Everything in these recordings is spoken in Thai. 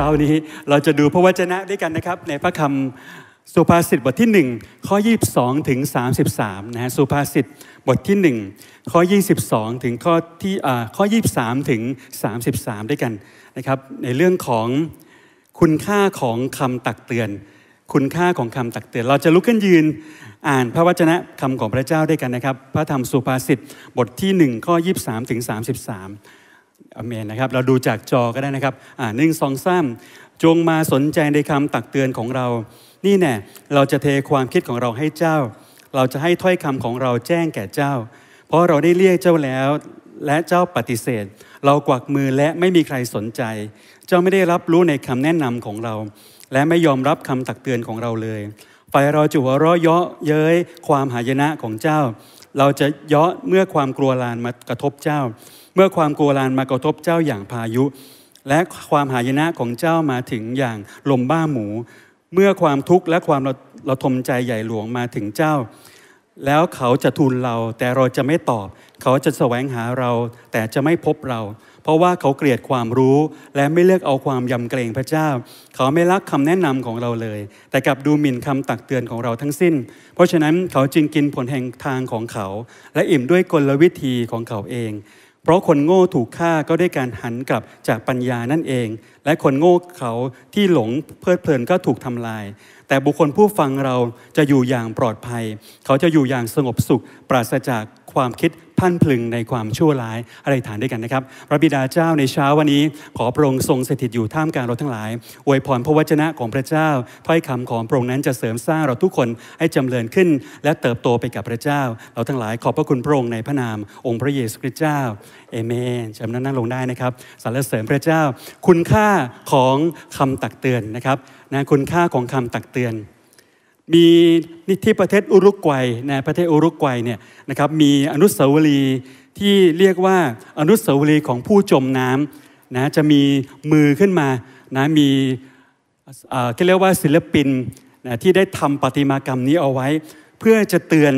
ช้านี้เราจะดูพระวจนะด้วยกันนะครับ ในพระคำสุภาษิตบทที่ 1 ข้อ 22ถึง33นะสุภาษิตบทที่ 1 ข้อ22ถึงข้อที่ข้อ23ถึง33ด้วยกันนะครับในเรื่องของคุณค่าของคำตักเตือน คุณค่าของคำตักเตือน เราจะลุกขึ้นยืนอ่านพระวจนะคำของพระเจ้าด้วยกันนะครับ พระธรรมสุภาษิตบทที่1ข้อ23ถึง33อเมนนะครับ เราดูจากจอก็ได้นะครับอ่าหนึ่งสองสามจงมาสนใจในคำตักเตือนของเรา นี่แน่เราจะเทความคิดของเราให้เจ้า เราจะให้ถ้อยคำของเราแจ้งแก่เจ้า เพราะเราได้เรียกเจ้าแล้ว และเจ้าปฏิเสธ เรากวักมือและไม่มีใครสนใจ เจ้าไม่ได้รับรู้ในคำแนะนำของเรา และไม่ยอมรับคำตักเตือนของเราเลย ไฟเราจุหัวรรอยเยาะเย้ยความหายนะของเจ้า เราจะเยาะเมื่อความกลัวลานมากระทบเจ้าเมื่อความกลัวลานมากระทบเจ้าอย่างพายุ และความหายนะของเจ้ามาถึงอย่างลมบ้าหมู เมื่อความทุกข์และความเราทมใจใหญ่หลวงมาถึงเจ้า แล้วเขาจะทูลเราแต่เราจะไม่ตอบ เขาจะแสวงหาเราแต่จะไม่พบเรา เพราะว่าเขาเกลียดความรู้และไม่เลือกเอาความยำเกรงพระเจ้า เขาไม่รักคำแนะนำของเราเลย แต่กลับดูหมิ่นคำตักเตือนของเราทั้งสิ้น เพราะฉะนั้นเขาจึงกินผลแห่งทางของเขา และอิ่มด้วยกลวิธีของเขาเองเพราะคนโง่ถูกฆ่าก็ด้วยการหันกลับจากปัญญานั่นเอง และคนโง่เขาที่หลงเพลิดเพลินก็ถูกทำลาย แต่บุคคลผู้ฟังเราจะอยู่อย่างปลอดภัย เขาจะอยู่อย่างสงบสุขปราศจากความคิด พันพลึงในความชั่วร้ายอะไรฐานด้วยกันนะครับ พระบิดาเจ้าในเช้าวันนี้ ขอพระองค์ทรงสถิตอยู่ท่ามกลางเราทั้งหลายอวยพรพระวจนะของพระเจ้าถ้อยคำของพระองค์นั้นจะเสริมสร้างเราทุกคนให้จำเริญขึ้น และเติบโตไปกับพระเจ้า เราทั้งหลายขอบพระคุณพระองค์ในพระนามองค์พระเยซูคริสต์เจ้าเอเมนจำนั้นนั่งลงได้นะครับสรรเสริญพระเจ้า คุณค่าของคำตักเตือนนะครับนะคุณค่าของคำตักเตือนมีที่ประเทศอุรุกวัยนะประเทศอุรุกวัยเนี่ยนะครับมีอนุสาวรีย์ที่เรียกว่าอนุสาวรีย์ของผู้จมน้ำนะจะมีมือขึ้นมานะมีก็เรียกว่าศิลปินนะที่ได้ทำประติมากรรมนี้เอาไว้ เพื่อจะเตือน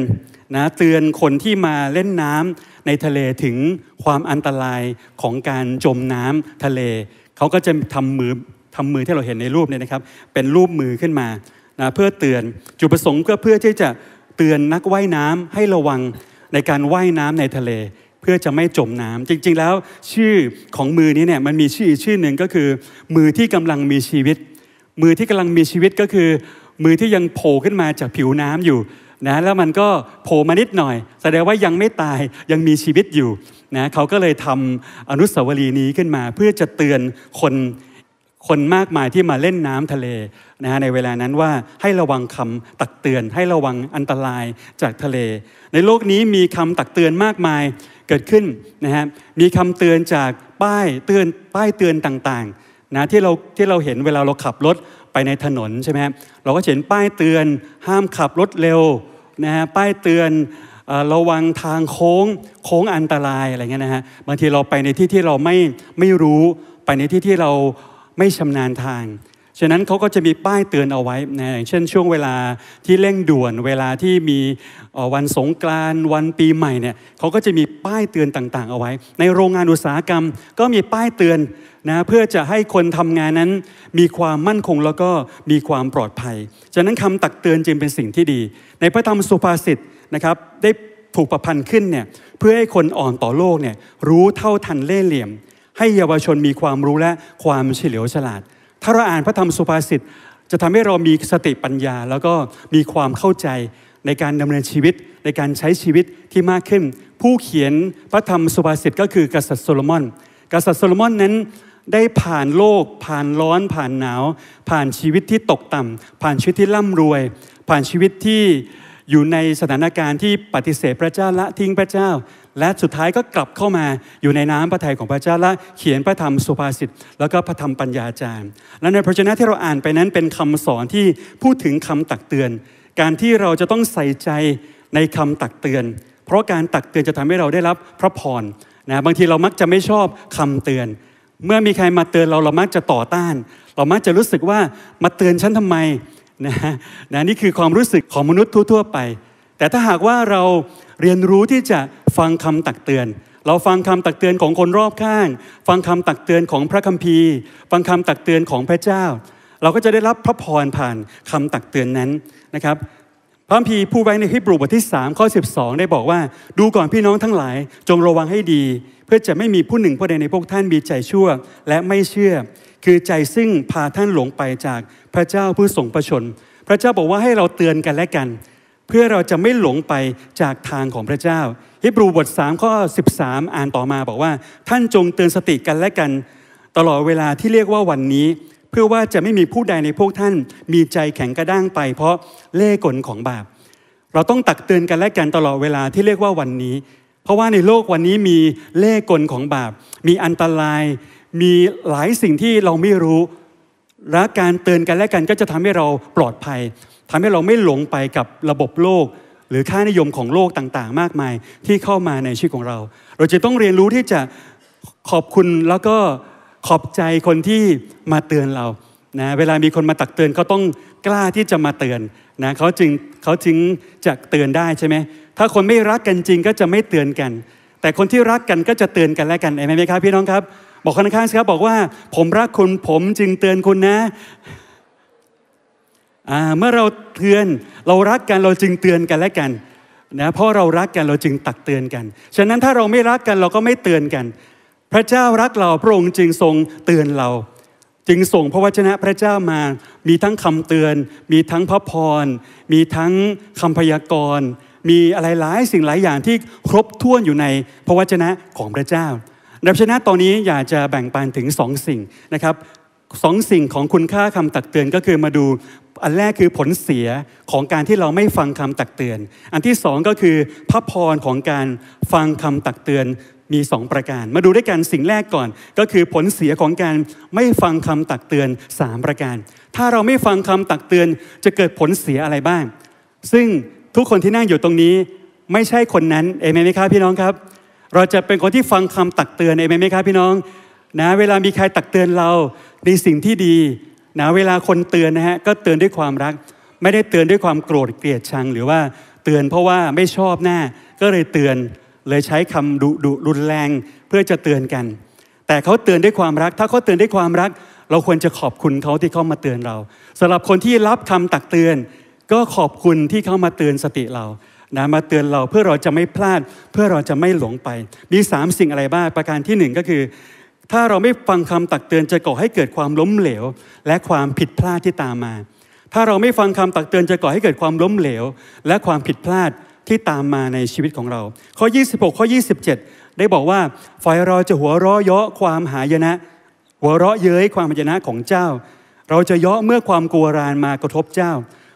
นะเตือนคนที่มาเล่นน้ำในทะเลถึงความอันตรายของการจมน้ำทะเล เขาก็จะทำมือทำมือที่เราเห็นในรูปเนี่ยนะครับเป็นรูปมือขึ้นมาเพื่อเตือนจุดประสงค์ก็เพื่อที่จะเตือนนักว่ายน้ำให้ระวังในการว่ายน้ำในทะเล เพื่อจะไม่จมน้ำ จริงๆแล้วชื่อของมือนี้เนี่ยมันมีชื่อชื่อหนึ่งก็คือ มือที่กำลังมีชีวิต มือที่กำลังมีชีวิตก็คือ มือที่ยังโผล่ขึ้นมาจากผิวน้ำอยู่นะแล้วมันก็โผล่มานิดหน่อย แสดงว่ายังไม่ตายยังมีชีวิตอยู่นะเขาก็เลยทำอนุสาวรีย์นี้ขึ้นมา เพื่อจะเตือนคนคนมากมายที่มาเล่นน้ำทะเลนะฮะในเวลานั้นว่าให้ระวังคำตักเตือนให้ระวังอันตรายจากทะเล ในโลกนี้มีคำตักเตือนมากมายเกิดขึ้นนะฮะมีคำเตือนจากป้ายเตือนป้ายเตือนต่างๆนะที่เราที่เราเห็นเวลาเราขับรถไปในถนนใช่ไหมเราก็เห็นป้ายเตือนห้ามขับรถเร็วนะฮะป้ายเตือนระวังทางโค้งโค้งอันตรายอะไรเงี้ยนะฮะบางทีเราไปในที่ที่เราไม่ไม่รู้ไปในที่ที่เราไม่ชำนาญทาง ฉะนั้นเขาก็จะมีป้ายเตือนเอาไว้นะอย่างเช่นช่วงเวลาที่เร่งด่วน เวลาที่มีวันสงกรานต์วันปีใหม่เนี่ยเขาก็จะมีป้ายเตือนต่างๆเอาไว้ ในโรงงานอุตสาหกรรมก็มีป้ายเตือนนะ เพื่อจะให้คนทำงานนั้นมีความมั่นคงแล้วก็มีความปลอดภัย ฉะนั้นคำตักเตือนจึงเป็นสิ่งที่ดี ในพระธรรมสุภาษิตนะครับ ได้ถูกประพันธ์ขึ้นเนี่ย เพื่อให้คนอ่อนต่อโลกเนี่ยรู้เท่าทันเล่ห์เหลี่ยมให้เยาวชนมีความรู้และความเฉลียวฉลาด ถ้าเราอ่านพระธรรมสุภาษิตจะทำให้เรามีสติปัญญา แล้วก็มีความเข้าใจในการดำเนินชีวิตในการใช้ชีวิตที่มากขึ้น ผู้เขียนพระธรรมสุภาษิตก็คือกษัตริย์โซโลมอนกษัตริย์โซโลมอนนั้นได้ผ่านโลกผ่านร้อนผ่านหนาวผ่านชีวิตที่ตกต่ำ ผ่านชีวิตที่ร่ำรวย ผ่านชีวิตที่อยู่ในสถานการณ์ที่ปฏิเสธพระเจ้าละทิ้งพระเจ้า และสุดท้ายก็กลับเข้ามาอยู่ในน้ำพระทัยของพระเจ้าและเขียนพระธรรมสุภาษิตแล้วก็พระธรรมปัญญาจารย์และในพระชนะที่เราอ่านไปนั้นเป็นคำสอนที่พูดถึงคำตักเตือน การที่เราจะต้องใส่ใจในคำตักเตือน เพราะการตักเตือนจะทำให้เราได้รับพระพรนะบางทีเรามักจะไม่ชอบคำเตือน เมื่อมีใครมาเตือนเราเรามักจะต่อต้าน เรามักจะรู้สึกว่ามาเตือนฉันทำไมนะนะนี่คือความรู้สึกของมนุษย์ทั่วๆไป แต่ถ้าหากว่าเราเรียนรู้ที่จะฟังคำตักเตือน เราฟังคำตักเตือนของคนรอบข้าง ฟังคำตักเตือนของพระคัมภีร์ ฟังคำตักเตือนของพระเจ้า เราก็จะได้รับพระพรผ่านคำตักเตือนนั้นนะครับ พระคัมภีร์ผู้ไว้ในฮิบรูบทที่3ข้อ 12 ได้บอกว่า ดูก่อนพี่น้องทั้งหลาย จงระวังให้ดีพื่อจะไม่มีผู้หนึ่งผู้ใดในพวกท่านมีใจชั่วและไม่เชื่อ คือใจซึ่งพาท่านหลงไปจากพระเจ้าผู้ทรงประชนพระเจ้าบอกว่าให้เราเตือนกันและกัน เพื่อเราจะไม่หลงไปจากทางของพระเจ้าฮิบรูบท3ข้อ13 อ่านต่อมาบอกว่าท่านจงเตือนสติกันและกันตลอดเวลาที่เรียกว่าวันนี้ เพื่อว่าจะไม่มีผู้ใดในพวกท่าน มีใจแข็งกระด้างไป เพราะเล่กลของบาปเราต้องตักเตือนกันและกันตลอดเวลาที่เรียกว่าวันนี้เพราะว่าในโลกวันนี้มีเล่กลของบาปมีอันตรายมีหลายสิ่งที่เราไม่รู้ และการเตือนกันและกันก็จะทำให้เราปลอดภัยทำให้เราไม่หลงไปกับระบบโลกหรือค่านิยมของโลกต่างๆมากมาย ที่เข้ามาในชีวิตของเรา เราจะต้องเรียนรู้ที่จะขอบคุณแล้วก็ขอบใจคนที่มาเตือนเรานะเวลามีคนมาตักเตือนเขาต้องกล้าที่จะมาเตือนนะเขาจึงเขาถึงจะเตือนได้ใช่ไหมถ้าคนไม่รักกันจริงก็จะไม่เตือนกัน แต่คนที่รักกันก็จะเตือนกันและกันเห็นไหมครับพี่น้องครับ บอกคนข้างครับบอกว่าผมรักคุณผมจึงเตือนคุณนะเมื่อเราเตือนเรารักกันเราจึงเตือนกันและกันนะเพราะเรารักกันเราจึงตักเตือนกันฉะนั้นถ้าเราไม่รักกันเราก็ไม่เตือนกัน พระเจ้ารักเราพระองค์จึงทรงเตือนเราจึงส่งพระวจนะพระเจ้ามามีทั้งคำเตือน มีทั้งพระพร มีทั้งคำพยากรณ์ มีอะไรหลายสิ่งหลายอย่างที่ครบถ้วนอยู่ในพระวจนะของพระเจ้าดับชนะตอนนี้อยากจะแบ่งปันถึงสองสิ่งนะครับสองสิ่งของคุณค่าคำตักเตือนก็คือมาดูอันแรกคือผลเสียของการที่เราไม่ฟังคำตักเตือน อันที่สองก็คือพระพรของการฟังคำตักเตือนมี2ประการ มาดูด้วยกันสิ่งแรกก่อนก็คือผลเสียของการไม่ฟังคำตักเตือน 3 ประการ ถ้าเราไม่ฟังคำตักเตือนจะเกิดผลเสียอะไรบ้าง ซึ่งทุกคนที่นั่งอยู่ตรงนี้ไม่ใช่คนนั้น เอเมนไหมครับพี่น้องครับ เราจะเป็นคนที่ฟังคำตักเตือนเอเมนไหมครับพี่น้องนะเวลามีใครตักเตือนเราในสิ่งที่ดีนะเวลาคนเตือนนะฮะก็เตือนด้วยความรัก ไม่ได้เตือนด้วยความโกรธเกลียดชัง หรือว่าเตือนเพราะว่าไม่ชอบหน้าก็เลยเตือนเลยใช้คำดุดุรุนแรงเพื่อจะเตือนกัน แต่เขาเตือนด้วยความรัก ถ้าเขาเตือนด้วยความรัก เราควรจะขอบคุณเขาที่เขามาเตือนเราสำหรับคนที่รับคำตักเตือน ก็ขอบคุณที่เขามาเตือนสติเรานะมาเตือนเราเพื่อเราจะไม่พลาด เพื่อเราจะไม่หลงไป มี3สิ่งอะไรบ้างประการที่1ก็คือ ถ้าเราไม่ฟังคำตักเตือนจะก่อให้เกิดความล้มเหลวและความผิดพลาดที่ตามมา ถ้าเราไม่ฟังคำตักเตือนจะก่อให้เกิดความล้มเหลวและความผิดพลาดที่ตามมาในชีวิตของเรา ข้อ26ข้อ27 ได้บอกว่าฝ่ายเราจะหัวเราะเยาะความหายนะ หัวเราะเย้ยความหายนะของเจ้า เราจะเยาะเมื่อความกลัวรานมากระทบเจ้า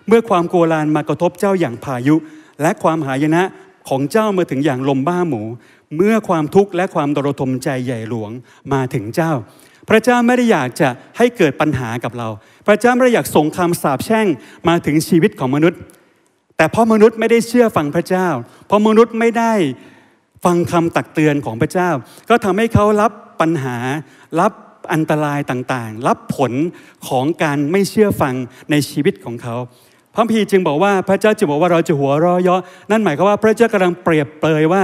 เมื่อความกลัวรานมากระทบเจ้าอย่างพายุ และความหายนะของเจ้ามาถึงอย่างลมบ้าหมู เมื่อความทุกข์และความดรทมใจใหญ่หลวงมาถึงเจ้า พระเจ้าไม่ได้อยากจะให้เกิดปัญหากับเรา พระเจ้าไม่ได้อยากส่งคำสาปแช่งมาถึงชีวิตของมนุษย์แต่พอมนุษย์ไม่ได้เชื่อฟังพระเจ้าพอมนุษย์ไม่ได้ฟังคำตักเตือนของพระเจ้า ก็ทำให้เขารับปัญหา รับอันตรายต่างๆ รับผลของการไม่เชื่อฟังในชีวิตของเขา พระพีจึงบอกว่าพระเจ้าจึงบอกว่าเราจะหัวเราะเยาะนั่นหมายความว่าพระเจ้ากำลังเปรียบเปรยว่า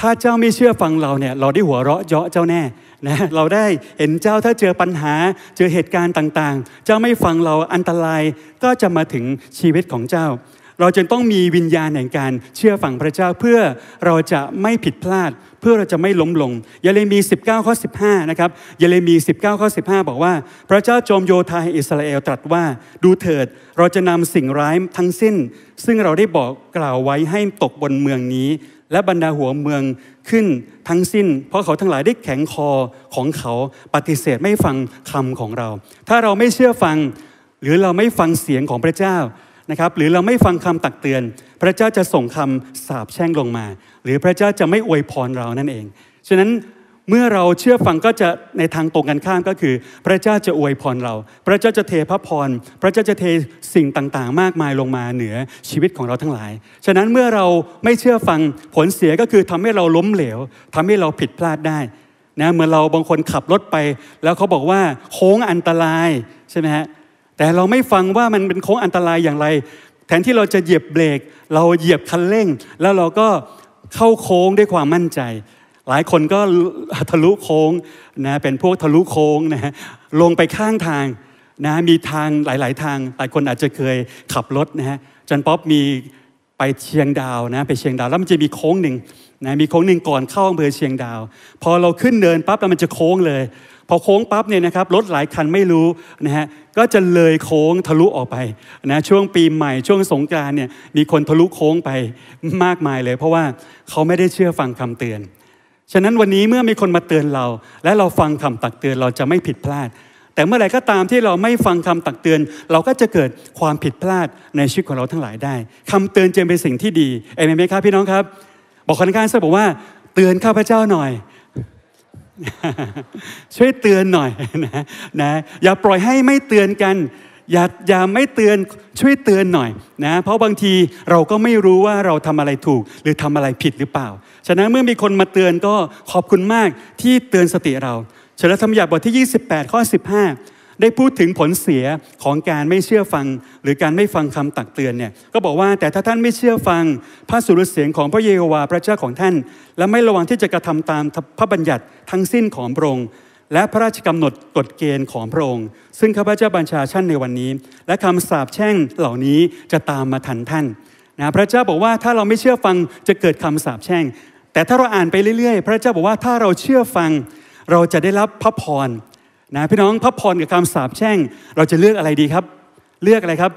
ถ้าเจ้าไม่เชื่อฟังเราเนี่ย เราได้หัวเราะเยาะเจ้าแน่นะเราได้เห็นเจ้าถ้าเจอปัญหาเจอเหตุการณ์ต่างๆ เจ้าไม่ฟังเราอันตรายก็จะมาถึงชีวิตของเจ้าเราจึงต้องมีวิญญาณแห่งการเชื่อฟังพระเจ้าเพื่อเราจะไม่ผิดพลาดเพื่อเราจะไม่ล้มลงยาเลมี19ข้อ15นะครับยาเลมี19ข้อ15บอกว่า พระเจ้าโจมโยธาหอิสราเอลตรัสว่าดูเถิดเราจะนำสิ่งร้ายทั้งสิ้น ซึ่งเราได้บอกกล่าวไว้ให้ตกบนเมืองนี้ และบรรดาหัวเมืองขึ้นทั้งสิ้น เพราะเขาทั้งหลายได้แข็งคอของเขาปฏิเสธไม่ฟังคำของเรา ถ้าเราไม่เชื่อฟังหรือเราไม่ฟังเสียงของพระเจ้านะครับหรือเราไม่ฟังคำตักเตือน พระเจ้าจะส่งคํำสาปแช่งลงมา หรือพระเจ้าจะไม่อวยพรเรานั่นเองฉะนั้นเมื่อเราเชื่อฟังก็จะในทางตรงกันข้ามก็คือ พระเจ้าจะอวยพรเรา พระเจ้าจะเทพระพรพระเจ้าจะเทสิ่งต่างๆ มากมายลงมาเหนือชีวิตของเราทั้งหลาย ฉะนั้นเมื่อเราไม่เชื่อฟังผลเสียก็คือทำให้เราล้มเหลว ทำให้เราผิดพลาดได้นะเมื่อเราบางคนขับรถไป แล้วเขาบอกว่าโค้งอันตรายใช่ไหมฮะแต่เราไม่ฟังว่ามันเป็นโค้งอันตรายอย่างไร แทนที่เราจะเหยียบเบรก เราเหยียบคันเร่ง แล้วเราก็เข้าโค้งด้วยความมั่นใจ หลายคนก็ทะลุโค้งนะเป็นพวกทะลุโค้งนะลงไปข้างทางนะมีทางหลายๆทางหลายคนอาจจะเคยขับรถนะฮะจันป๊อปมีไปเชียงดาวนะไปเชียงดาวแล้วมันจะมีโค้งหนึ่งนะมีโค้งหนึ่งก่อนเข้าอำเภอเชียงดาว พอเราขึ้นเดินปั๊บแล้วมันจะโค้งเลยพอโค้งปั๊บเนี่ยนะครับรถหลายคันไม่รู้นะฮะก็จะเลยโค้งทะลุออกไปนะช่วงปีใหม่ช่วงสงกรานเนี่ยมีคนทะลุโค้งไปมากมายเลย เพราะว่าเขาไม่ได้เชื่อฟังคำเตือน ฉะนั้นวันนี้เมื่อมีคนมาเตือนเรา และเราฟังคำตักเตือนเราจะไม่ผิดพลาด แต่เมื่อไรก็ตามที่เราไม่ฟังคำตักเตือน เราก็จะเกิดความผิดพลาดในชีวิตของเราทั้งหลายได้ คำเตือนจึงเป็นสิ่งที่ดีเอเมนไหมครับพี่น้องครับบอกคนข้างๆซะบอกว่าเตือนข้าพเจ้าหน่อยช่วยเตือนหน่อยนะนะอย่าปล่อยให้ไม่เตือนกัน อย่าอย่าไม่เตือนช่วยเตือนหน่อยนะเพราะบางทีเราก็ไม่รู้ว่าเราทำอะไรถูก หรือทำอะไรผิดหรือเปล่า ฉะนั้นเมื่อมีคนมาเตือนก็ขอบคุณมากที่เตือนสติเราเฉลยธรรมยาบทที่ 28ข้อ15ได้พูดถึงผลเสียของการไม่เชื่อฟัง หรือการไม่ฟังคำตักเตือนเนี่ยก็บอกว่าแต่ถ้าท่านไม่เชื่อฟัง พระสุรเสียงของพระเยโฮวาห์พระเจ้าของท่าน และไม่ระวังที่จะกระทำตามพระบัญญัติทั้งสิ้นของพระองค์และพระราชกำหนดกฎเกณฑ์ของพระองค์ซึ่งข้าพเจ้าบัญชาชั่นในวันนี้ และคำสาปแช่งเหล่านี้จะตามมาทันท่านนะพระเจ้าบอกว่าถ้าเราไม่เชื่อฟังจะเกิดคำสาปแช่งแต่ถ้าเราอ่านไปเรื่อยๆ พระเจ้าบอกว่าถ้าเราเชื่อฟัง เราจะได้รับพระพรนะพี่น้องพระพรกับคำสาปแช่งเราจะเลือกอะไรดีครับ เลือกอะไรครับ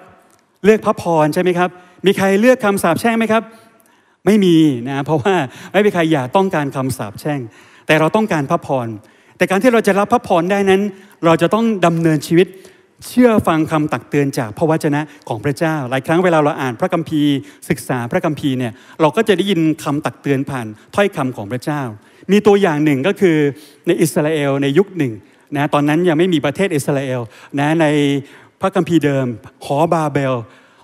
เลือกพระพรใช่ไหมครับมีใครเลือกคำสาปแช่งไหมครับ ไม่มีนะเพราะว่าไม่มีใครอยากต้องการคำสาปแช่งแต่เราต้องการพระพรแต่การที่เราจะรับพระพรได้นั้น เราจะต้องดำเนินชีวิตเชื่อฟังคำตักเตือนจากพระวจนะของพระเจ้า หลายครั้งเวลาเราอ่านพระคัมภีร์ ศึกษาพระคัมภีร์เนี่ยเราก็จะได้ยินคำตักเตือนผ่านถ้อยคำของพระเจ้า มีตัวอย่างหนึ่งก็คือในอิสราเอลในยุคหนึ่งนะตอนนั้นยังไม่มีประเทศอิสราเอล นะในพระคัมภีร์เดิมหอบาเบล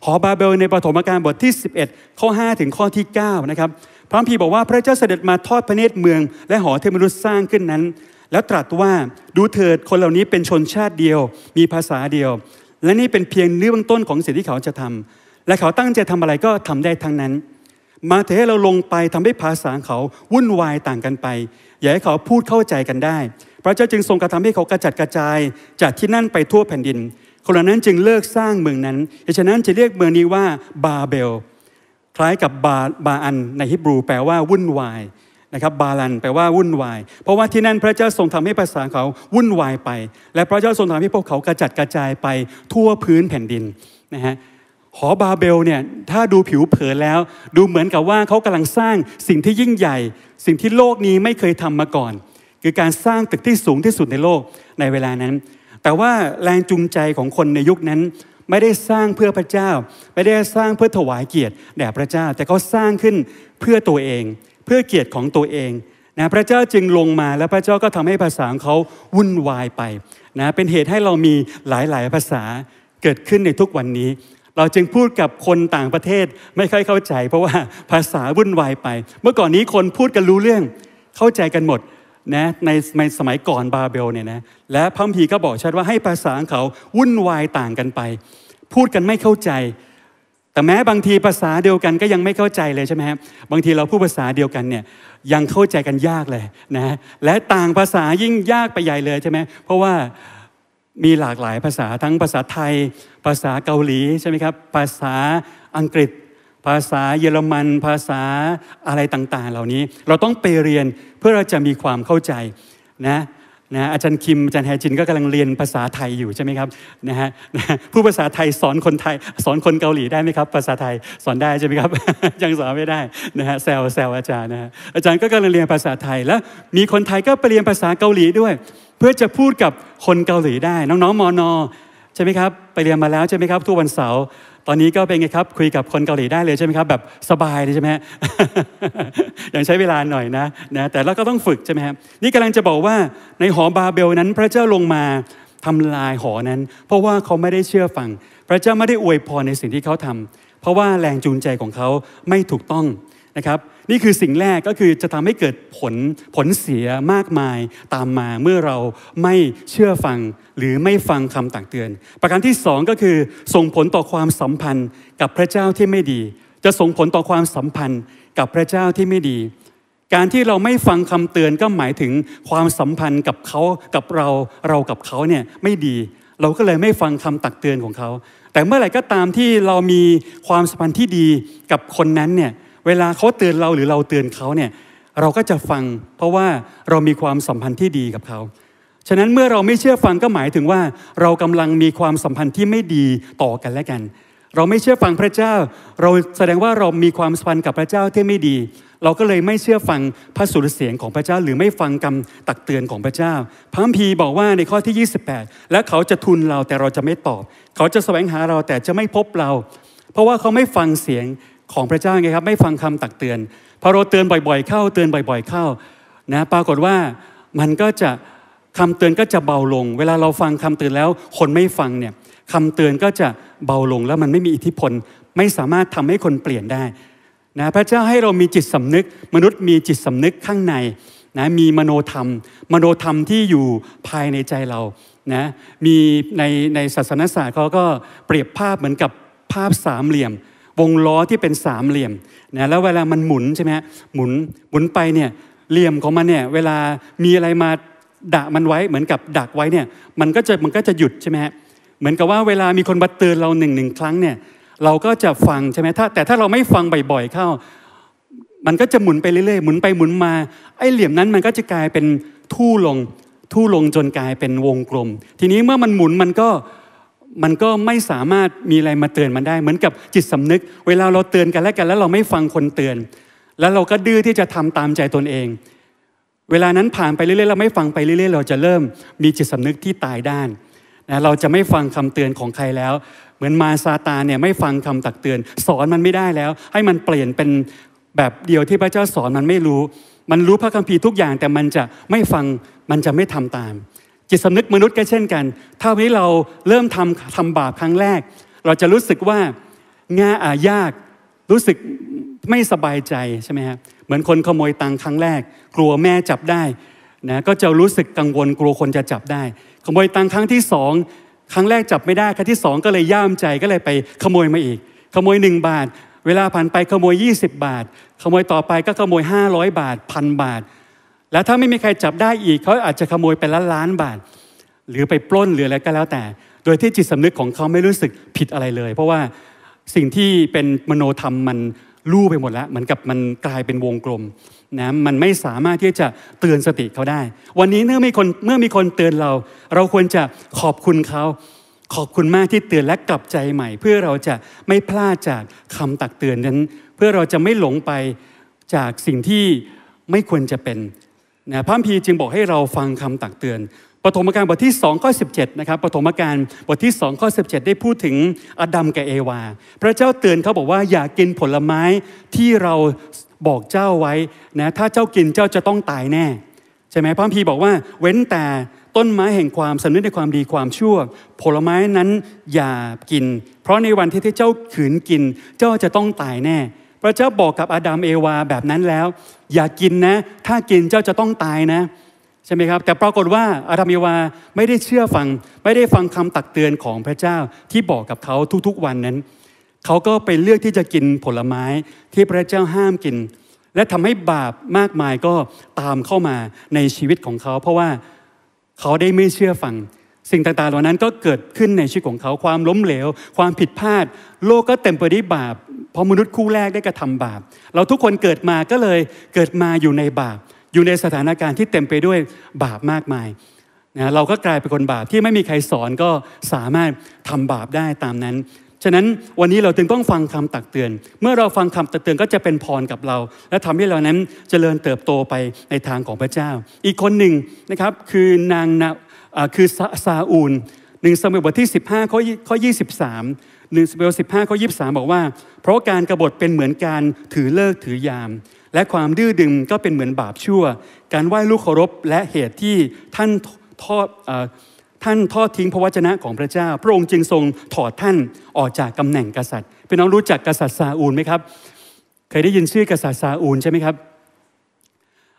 หอบาเบลในปฐมกาลบทที่ 11 ข้อ5ถึงข้อที่9นะครับพระคัมภีร์บอกว่าพระเจ้าเสด็จมาทอดพระเนตรเมือง และหอเทมนุษย์สร้างขึ้นนั้น แล้วตรัสว่าดูเถิดคนเหล่านี้เป็นชนชาติเดียว มีภาษาเดียว และนี่เป็นเพียงเรื่องต้นของสิ่งที่เขาจะทำ และเขาตั้งใจทำอะไรก็ทำได้ทั้งนั้น มาเถห้เราลงไปทำให้ภาษาเขาวุ่นวายต่างกันไปอย่าให้เขาพูดเข้าใจกันได้พระเจ้าจึงทรงกระทำให้เขากระจัดกระจาย จากที่นั่นไปทั่วแผ่นดิน คนเหล่านั้นจึงเลิกสร้างเมืองนั้นฉะนั้นจะเรียกเมืองนี้ว่าบาเบล คล้ายกับบาบาอันในฮิบรูแปลว่าวุ่นวายนะครับบาลันแปลว่าวุ่นวาย เพราะว่าที่นั่นพระเจ้าทรงทำให้ภาษาเขาวุ่นวายไป และพระเจ้าทรงทำให้พวกเขากระจัดกระจายไปทั่วพื้นแผ่นดินนะฮะ หอบาเบลเนี่ยถ้าดูผิวเผินแล้ว ดูเหมือนกับว่าเขากำลังสร้างสิ่งที่ยิ่งใหญ่ สิ่งที่โลกนี้ไม่เคยทำมาก่อนคือการสร้างตึกที่สูงที่สุดในโลกในเวลานั้น แต่ว่าแรงจูงใจของคนในยุคนั้น ไม่ได้สร้างเพื่อพระเจ้า ไม่ได้สร้างเพื่อถวายเกียรติแด่พระเจ้าแต่เขาสร้างขึ้นเพื่อตัวเอง เพื่อเกียรติของตัวเองนะพระเจ้าจึงลงมา แล้วพระเจ้าก็ทำให้ภาษาของเขาวุ่นวายไปนะเป็นเหตุให้เรามีหลายๆ ภาษาเกิดขึ้นในทุกวันนี้ เราจึงพูดกับคนต่างประเทศไม่ค่อยเข้าใจ เพราะว่าภาษาวุ่นวายไป เมื่อก่อนนี้คนพูดกันรู้เรื่อง เข้าใจกันหมดนะในในสมัยก่อนบาเบลเนี่ยนะ และพระพีก็บอกชัดว่าให้ภาษาของเขาวุ่นวายต่างกันไป พูดกันไม่เข้าใจ แต่แม้บางทีภาษาเดียวกันก็ยังไม่เข้าใจเลยใช่ไหมครับบางทีเราพูดภาษาเดียวกันเนี่ยยังเข้าใจกันยากเลยนะและต่างภาษายิ่งยากไปใหญ่เลยใช่ไหมเพราะว่ามีหลากหลายภาษาทั้งภาษาไทยภาษาเกาหลีใช่ไหมครับภาษาอังกฤษภาษาเยอรมันภาษาอะไรต่าง ๆ เหล่านี้เราต้องไปเรียนเพื่อเราจะมีความเข้าใจนะนะอาจารย์คิมอาจารย์แฮจินก็กำลังเรียนภาษาไทยอยู่ใช่ไหมครับนะฮะผู้ภาษาไทยสอนคนไทย สอนคนเกาหลีได้ไหมครับ ภาษาไทยสอนได้ใช่ไหมครับยังสอนไม่ได้นะฮะแซวแซวอาจารย์นะฮะอาจารย์ก็กำลังเรียนภาษาไทยแล้ว มีคนไทยก็ไปเรียนภาษาเกาหลีด้วย เพื่อจะพูดกับคนเกาหลีได้น้องๆมอนอใช่ไหมครับไปเรียนมาแล้วใช่ไหมครับทุกวันเสาร์ตอนนี้ก็เป็นไงครับคุยกับคนเกาหลีได้เลยใช่ไหมครับ แบบสบายเลยใช่ไหมฮะยังใช้เวลาหน่อยนะนะ แต่เราก็ต้องฝึกใช่ไหมครนี่กำลังจะบอกว่าในหอบาเบลนั้น พระเจ้าลงมาทำลายหอนั้น เพราะว่าเขาไม่ได้เชื่อฟัง พระเจ้าไม่ได้อวยพรในสิ่งที่เขาทำ เพราะว่าแรงจูงใจของเขาไม่ถูกต้องนะครับนี่คือสิ่งแรกก็คือจะทำให้เกิดผลผลเสียมากมายตามมาเมื่อเราไม่เชื่อฟังหรือไม่ฟังคำตักเตือน ประการที่2ก็คือ ส่งผลต่อความสัมพันธ์กับพระเจ้าที่ไม่ดี จะส่งผลต่อความสัมพันธ์กับพระเจ้าที่ไม่ดี การที่เราไม่ฟังคำเตือนก็หมายถึงความสัมพันธ์กับเขากับเราเรากับเขาเนี่ยไม่ดี เราก็เลยไม่ฟังคำตักเตือนของเขาแต่เมื่อไหร่ก็ตามที่เรามีความสัมพันธ์ที่ดีกับคนนั้นเนี่ยเวลาเขาเตือนเราหรือเราเตือนเขาเนี่ยเราก็จะฟังเพราะว่าเรามีความสัมพันธ์ที่ดีกับเขา ฉะนั้นเมื่อเราไม่เชื่อฟังก็หมายถึงว่า เรากำลังมีความสัมพันธ์ที่ไม่ดีต่อกันและกัน เราไม่เชื่อฟังพระเจ้า เราแสดงว่าเรามีความสัมพันธ์กับพระเจ้าที่ไม่ดี เราก็เลยไม่เชื่อฟังพระสุรเสียงของพระเจ้า หรือไม่ฟังคำาตักเตือนของพระเจ้าพระพีบอกว่าในข้อที่ 28 และเขาจะทุนเราแต่เราจะไม่ตอบเขาจะแสวงหาเราแต่จะไม่พบเรา เพราะว่าเขาไม่ฟังเสียงของพระเจ้าไงครับไม่ฟังคำตักเตือนพอเราเตือนบ่อย ๆเข้าเตือนบ่อย ๆ เข้านะปรากฏว่ามันก็จะคำเตือนก็จะเบาลง เวลาเราฟังคำเตือนแล้ว คนไม่ฟังเนี่ยคำเตือนก็จะเบาลง แล้วมันไม่มีอิทธิพลไม่สามารถทำให้คนเปลี่ยนได้นะพระเจ้าให้เรามีจิตสำนึกมนุษย์มีจิตสำนึกข้างในนะมีมโนธรรมมโนธรรมที่อยู่ภายในใจเรานะมีในในศาสนศาสตร์เขาก็เปรียบภาพเหมือนกับภาพสามเหลี่ยมวงล้อที่เป็นสามเหลี่ยมนะแล้วเวลามันหมุนใช่ไหมหมุนหมุนไปเนี่ยเหลี่ยมของมันเนี่ยเวลามีอะไรมาดักมันไว้เหมือนกับดักไว้เนี่ยมันก็จะมันก็จะหยุดใช่ไหมเหมือนกับว่าเวลามีคนบาดเตือนเราหนึ่งหนึ่งครั้งเนี่ยเราก็จะฟังใช่ไหมถ้าแต่ถ้าเราไม่ฟังบ่อยๆเข้า มันก็จะหมุนไปเรื่อยๆหมุนไปหมุนมา ไอ้เหลี่ยมนั้นมันก็จะกลายเป็นทู่ลงทู่ลงจนกลายเป็นวงกลมทีนี้เมื่อมันหมุนมันก็มันก็ไม่สามารถมีอะไรมาเตือนมันได้เหมือนกับจิตสำนึก เวลาเราเตือนกันและกันแล้วเราไม่ฟังคนเตือน แล้วเราก็ดื้อที่จะทำตามใจตนเอง เวลานั้นผ่านไปเรื่อยๆเราไม่ฟังไปเรื่อยๆ เราจะเริ่มมีจิตสำนึกที่ตายด้านนะเราจะไม่ฟังคำเตือนของใครแล้ว เหมือนมาซาตานเนี่ยไม่ฟังคำตักเตือน สอนมันไม่ได้แล้ว ให้มันเปลี่ยนเป็นแบบเดียวที่พระเจ้าสอนมันไม่รู้ มันรู้พระคัมภีร์ทุกอย่างแต่มันจะไม่ฟังมันจะไม่ทำตามจิตสำนึกมนุษย์ก็เช่นกัน ถ้าวันนี้เราเริ่มทำทำบาปครั้งแรก เราจะรู้สึกว่าง่าอายาก รู้สึกไม่สบายใจใช่ไหมครับเหมือนคนขโมยตังครั้งแรก กลัวแม่จับได้นะ ก็จะรู้สึกกังวลกลัวคนจะจับได้ ขโมยตังครั้งที่สอง ครั้งแรกจับไม่ได้ครั้งที่สองก็เลยย่ามใจก็เลยไปขโมยมาอีก ขโมยหนึ่งบาท เวลาผ่านไปขโมย 20 บาท ขโมยต่อไปก็ขโมย 500 บาทพันบาทแล้วถ้าไม่มีใครจับได้อีกเขาอาจจะขโมยไปล้านล้านบาท หรือไปปล้นหรืออะไรก็แล้วแต่ โดยที่จิตสำนึกของเขาไม่รู้สึกผิดอะไรเลย เพราะว่าสิ่งที่เป็นมโนธรรมมันลู่ไปหมดแล้วเหมือนกับมันกลายเป็นวงกลมนะมันไม่สามารถที่จะเตือนสติเขาได้ วันนี้เมื่อมีคนเมื่อมีคนเตือนเรา เราควรจะขอบคุณเขาขอบคุณมากที่เตือนและกลับใจใหม่ เพื่อเราจะไม่พลาดจากคำตักเตือนนั้น เพื่อเราจะไม่หลงไปจากสิ่งที่ไม่ควรจะเป็นนะพระพีจึงบอกให้เราฟังคำตักเตือนปฐมกาลบทที่2ข้อ17นะครับปฐมกาลบทที่2ข้อ17ได้พูดถึงอดัมกับเอวา พระเจ้าเตือนเขาบอกว่าอย่ากินผลไม้ที่เราบอกเจ้าไว้นะถ้าเจ้ากินเจ้าจะต้องตายแน่ ใช่ไหมพระพีบอกว่า เว้นแต่ต้นไม้แห่งความสำนึกในความดีความชั่ว ผลไม้นั้นอย่ากิน เพราะในวันที่เจ้าขืนกิน เจ้าจะต้องตายแน่พระเจ้าบอกกับอาดัมเอวา แบบนั้นแล้ว อย่ากินนะ ถ้ากินเจ้าจะต้องตายนะใช่ไหมครับ แต่ปรากฏว่าอาดัมเอวาไม่ได้เชื่อฟัง ไม่ได้ฟังคำตักเตือนของพระเจ้าที่บอกกับเขาทุกๆ วันนั้นเขาก็ไปเลือกที่จะกินผลไม้ที่พระเจ้าห้ามกิน และทำให้บาปมากมายก็ตามเข้ามาในชีวิตของเขาเพราะว่าเขาได้ไม่เชื่อฟังสิ่งต่างๆเหล่านั้นก็เกิดขึ้นในชีวิตของเขาความล้มเหลว ความผิดพลาด โลกก็เต็มไปด้วยบาปเพราะมนุษย์คู่แรกได้กระทำบาป เราทุกคนเกิดมาก็เลยเกิดมาอยู่ในบาปอยู่ในสถานการณ์ที่เต็มไปด้วยบาปมากมายนะเราก็กลายเป็นคนบาป ที่ไม่มีใครสอนก็สามารถทำบาปได้ตามนั้น ฉะนั้นวันนี้เราจึงต้องฟังคำตักเตือน เมื่อเราฟังคำตักเตือนก็จะเป็นพรกับเรา และทำให้เรานั้นจเจริญเติบโตไปในทางของพระเจ้า อีกคนหนึ่งนะครับคือนางนาคือ ซาอูลหนึ่งสมุบทที่15ข้อข้อามหนึ่งสมุบทสิบห้าข้อยสาบอกว่า เพราะการกรบฏเป็นเหมือนการถือเลิกถือยาม และความดื้อดึงก็เป็นเหมือนบาปชั่ว การไหว้ลูกเคารพและเหตุที่ท่านทอดท่านทอดทิ้งพระวจนะของพระเจ้าพระองค์จึงทรงถอดท่านออกจากตาแหน่งกษัตริย์เป็นน้องรู้จักกษัตริย์ซาอูลไหมครับเคยได้ยินชื่อกษัตริย์ซาอูลใช่ไหมครับ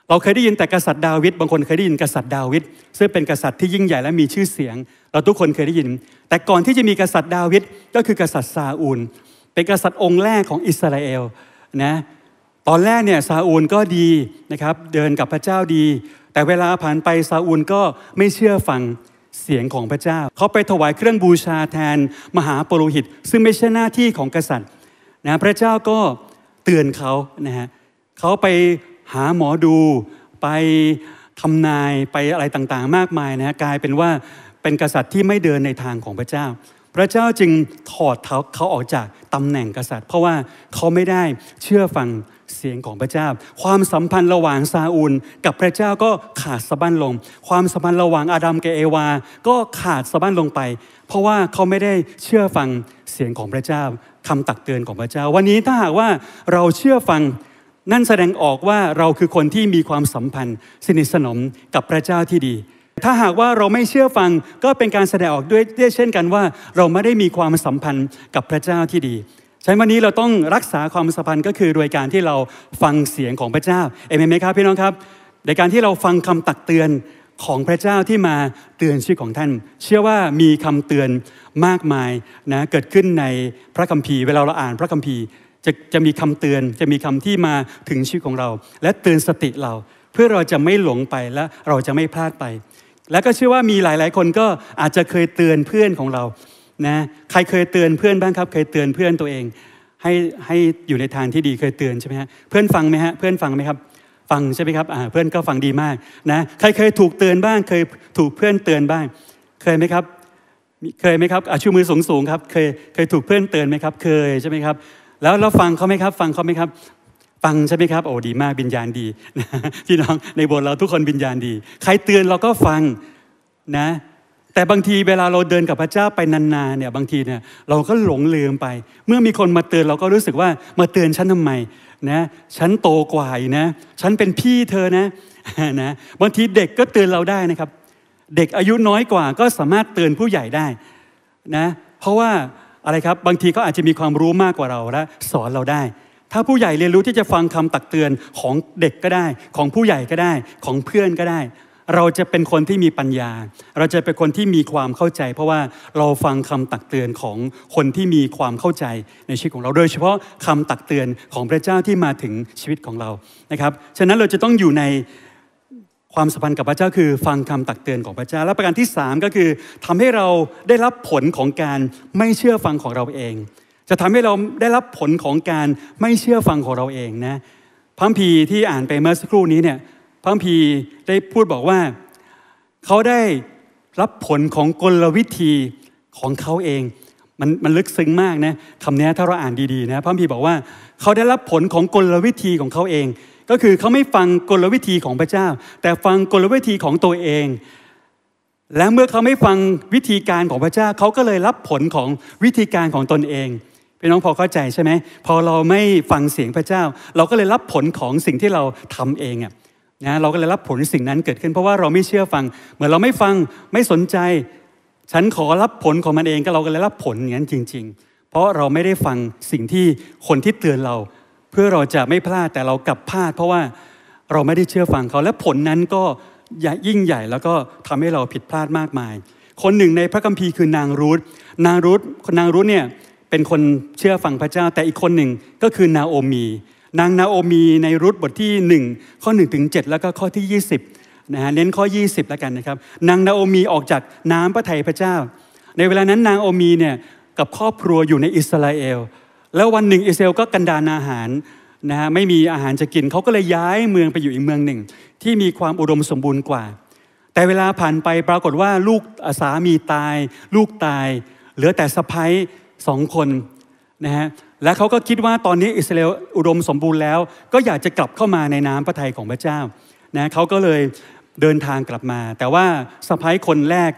เราเคยได้ยินแต่กษัตริย์ดาวิดบางคนเคยได้ยิน กษัตริย์ดาวิดซึ่งเป็นกษัตริย์ที่ยิ่งใหญ่และมีชื่อเสียง เราทุกคนเคยได้ยิน แต่ก่อนที่จะมีกษัตริย์ดาวิดก็คือกษัตริย์ซาอูล เป็นกษัตริย์องค์แรกของอิสราเอลนะตอนแรกเนี่ยซาอูลก็ดีนะครับเดินกับพระเจ้าดี แต่เวลาผ่านไปซาอูลก็ไม่เชื่อฟังเสียงของพระเจ้า เขาไปถวายเครื่องบูชาแทนมหาปรหิต ซึ่งไม่ใช่หน้าที่ของกษัตริย์นะพระเจ้าก็เตือนเขานะฮะเขาไปหาหมอดูไปทำนายไปอะไรต่างๆ มากมายนะกลายเป็นว่าเป็นกษัตริย์ที่ไม่เดินในทางของพระเจ้า พระเจ้าจึงถอดเขาเขาออกจากตำแหน่งกษัตริย์ เพราะว่าเขาไม่ได้เชื่อฟังเสียงของพระเจ้า ความสัมพันธ์ระหว่างซาอุลกับพระเจ้าก็ขาดสะบั้นลง ความสัมพันธ์ระหว่างอาดัมกับเอวา ก็ขาดสะบั้นลงไป เพราะว่าเขาไม่ได้เชื่อฟังเสียงของพระเจ้า คำตักเตือนของพระเจ้า วันนี้ถ้าหากว่าเราเชื่อฟังนั่นแสดงออกว่าเราคือคนที่มีความสัมพันธ์สนิทสนมกับพระเจ้าที่ดี ถ้าหากว่าเราไม่เชื่อฟังก็เป็นการแสดงออกด้วยเช่นกันว่าเราไม่ได้มีความสัมพันธ์กับพระเจ้าที่ดี ใช่วันนี้เราต้องรักษาความสัมพันธ์ก็คือโดยการที่เราฟังเสียงของพระเจ้า เอเมนไหมครับพี่น้องครับในการที่เราฟังคำตักเตือนของพระเจ้าที่มาเตือนชีวิตของท่าน เชื่อว่ามีคำเตือนมากมายนะเกิดขึ้นในพระคัมภีร์เวลาเราอ่านพระคัมภีร์จะจะมีคำเตือนจะมีคำที่มาถึงชีวิตของเรา และเตือนสติเราเพื่อเราจะไม่หลงไปและเราจะไม่พลาดไป และก็เชื่อว่ามีหลายๆคนก็อาจจะเคยเตือนเพื่อนของเรานะใครเคยเตือนเพื่อนบ้างครับเคยเตือนเพื่อนตัวเอง ให้ให้อยู่ในทางที่ดีเคยเตือนใช่ไหมฮะเพื่อนฟังไหมฮะเพื่อนฟังไหมครับ ฟังใช่ไหมครับ อ่า เพื่อนก็ฟังดีมากนะใครเคยถูกเตือนบ้าง เคยถูกเพื่อนเตือนบ้าง เคยไหมครับเคยไหมครับอาชูมือสูงสูงครับเคยเคยถูกเพื่อนเตือนไหมครับ เคยใช่ไหมครับแล้วเราฟังเขาไหมครับ ฟังเขาไหมครับ ฟังใช่ไหมครับ โอ้ดีมากบิญญาณดีพี่น้องในบทเราทุกคนบิญญาณดี ใครเตือนเราก็ฟังนะแต่บางทีเวลาเราเดินกับพระเจ้าไปนาน ๆเนี่ย บางทีเนี่ยเราก็หลงลืมไป เมื่อมีคนมาเตือนเราก็รู้สึกว่ามาเตือนฉันทำไมนะฉันโตกว่านะฉันเป็นพี่เธอนะนะ บางทีเด็กก็เตือนเราได้นะครับ เด็กอายุน้อยกว่า ก็สามารถเตือนผู้ใหญ่ได้นะเพราะว่าอะไรครับบางทีเขาอาจจะมีความรู้มากกว่าเราและสอนเราได้ ถ้าผู้ใหญ่เรียนรู้ที่จะฟังคำตักเตือนของเด็กก็ได้ ของผู้ใหญ่ก็ได้ ของเพื่อนก็ได้ เราจะเป็นคนที่มีปัญญา เราจะเป็นคนที่มีความเข้าใจ เพราะว่าเราฟังคำตักเตือนของคนที่มีความเข้าใจ ในชีวิตของเราโดยเฉพาะคำตักเตือนของพระเจ้าที่มาถึงชีวิตของเรานะครับฉะนั้นเราจะต้องอยู่ในความสัมพันธ์กับพระเจ้าคือฟังคำตักเตือนของพระเจ้าและประการที่ 3 ก็คือ ทำให้เราได้รับผลของการไม่เชื่อฟังของเราเอง จะทำให้เราได้รับผลของการไม่เชื่อฟังของเราเองนะพระพีที่อ่านไปเมื่อสักครู่นี้เนี่ยพระพีได้พูดบอกว่า เขาได้รับผลของกลวิธีของเขาเอง มันมันลึกซึ้งมากนะคำนี้ถ้าเราอ่านดีๆนะพระพีบอกว่าเขาได้รับผลของกลวิธีของเขาเองก็คือเขาไม่ฟังกลวิธีของพระเจ้า แต่ฟังกลวิธีของตัวเอง และเมื่อเขาไม่ฟังวิธีการของพระเจ้าเขาก็เลยรับผลของวิธีการของตนเองพี่น้องพอเข้าใจใช่ไหมพอเราไม่ฟังเสียงพระเจ้า เราก็เลยรับผลของสิ่งที่เราทำเองอ่ะนะเราก็เลยรับผลสิ่งนั้นเกิดขึ้น เพราะว่าเราไม่เชื่อฟังเหมือนเราไม่ฟังไม่สนใจ ฉันขอรับผลของมันเองก็เราก็เลยรับผลอย่างนั้นจริง ๆ เพราะเราไม่ได้ฟังสิ่งที่คนที่เตือนเราพื่อเราจะไม่พลาดแต่เรากลับพลาด เพราะว่าเราไม่ได้เชื่อฟังเขา และผลนั้นก็ยิ่งใหญ่แล้วก็ทำให้เราผิดพลาดมากมาย คนหนึ่งในพระคัมภีร์คือนางรูธนางรูธนางรูธเนี่ย เป็นคนเชื่อฟังพระเจ้า แต่อีกคนหนึ่งก็คือนาโอมี นางนาโอมีในรูธบทที่ 1 ข้อ1ถึง7แล้วก็ข้อที่ 20นะฮะเน้นข้อ20แล้วกันนะครับนางนาโอมีออกจากน้ำพระทัยพระเจ้า ในเวลานั้นนางโอมีเนี่ยกับครอบครัวอยู่ในอิสราเอลแล้ววันหนึ่งอิสราเอลก็กันดานอาหารนะฮะไม่มีอาหารจะกินเขาก็เลยย้ายเมืองไปอยู่อีกเมืองหนึ่ง ที่มีความอุดมสมบูรณ์กว่า แต่เวลาผ่านไปปรากฏว่าลูกสามีตาย ลูกตาย เหลือแต่สะพ้ายสองคนนะฮะและเขาก็คิดว่าตอนนี้อิสราเอลอุดมสมบูรณ์แล้ว ก็อยากจะกลับเข้ามาในน้ำพระทัยของพระเจ้านะเขาก็เลยเดินทางกลับมา แต่ว่าสะพ้ายคนแรก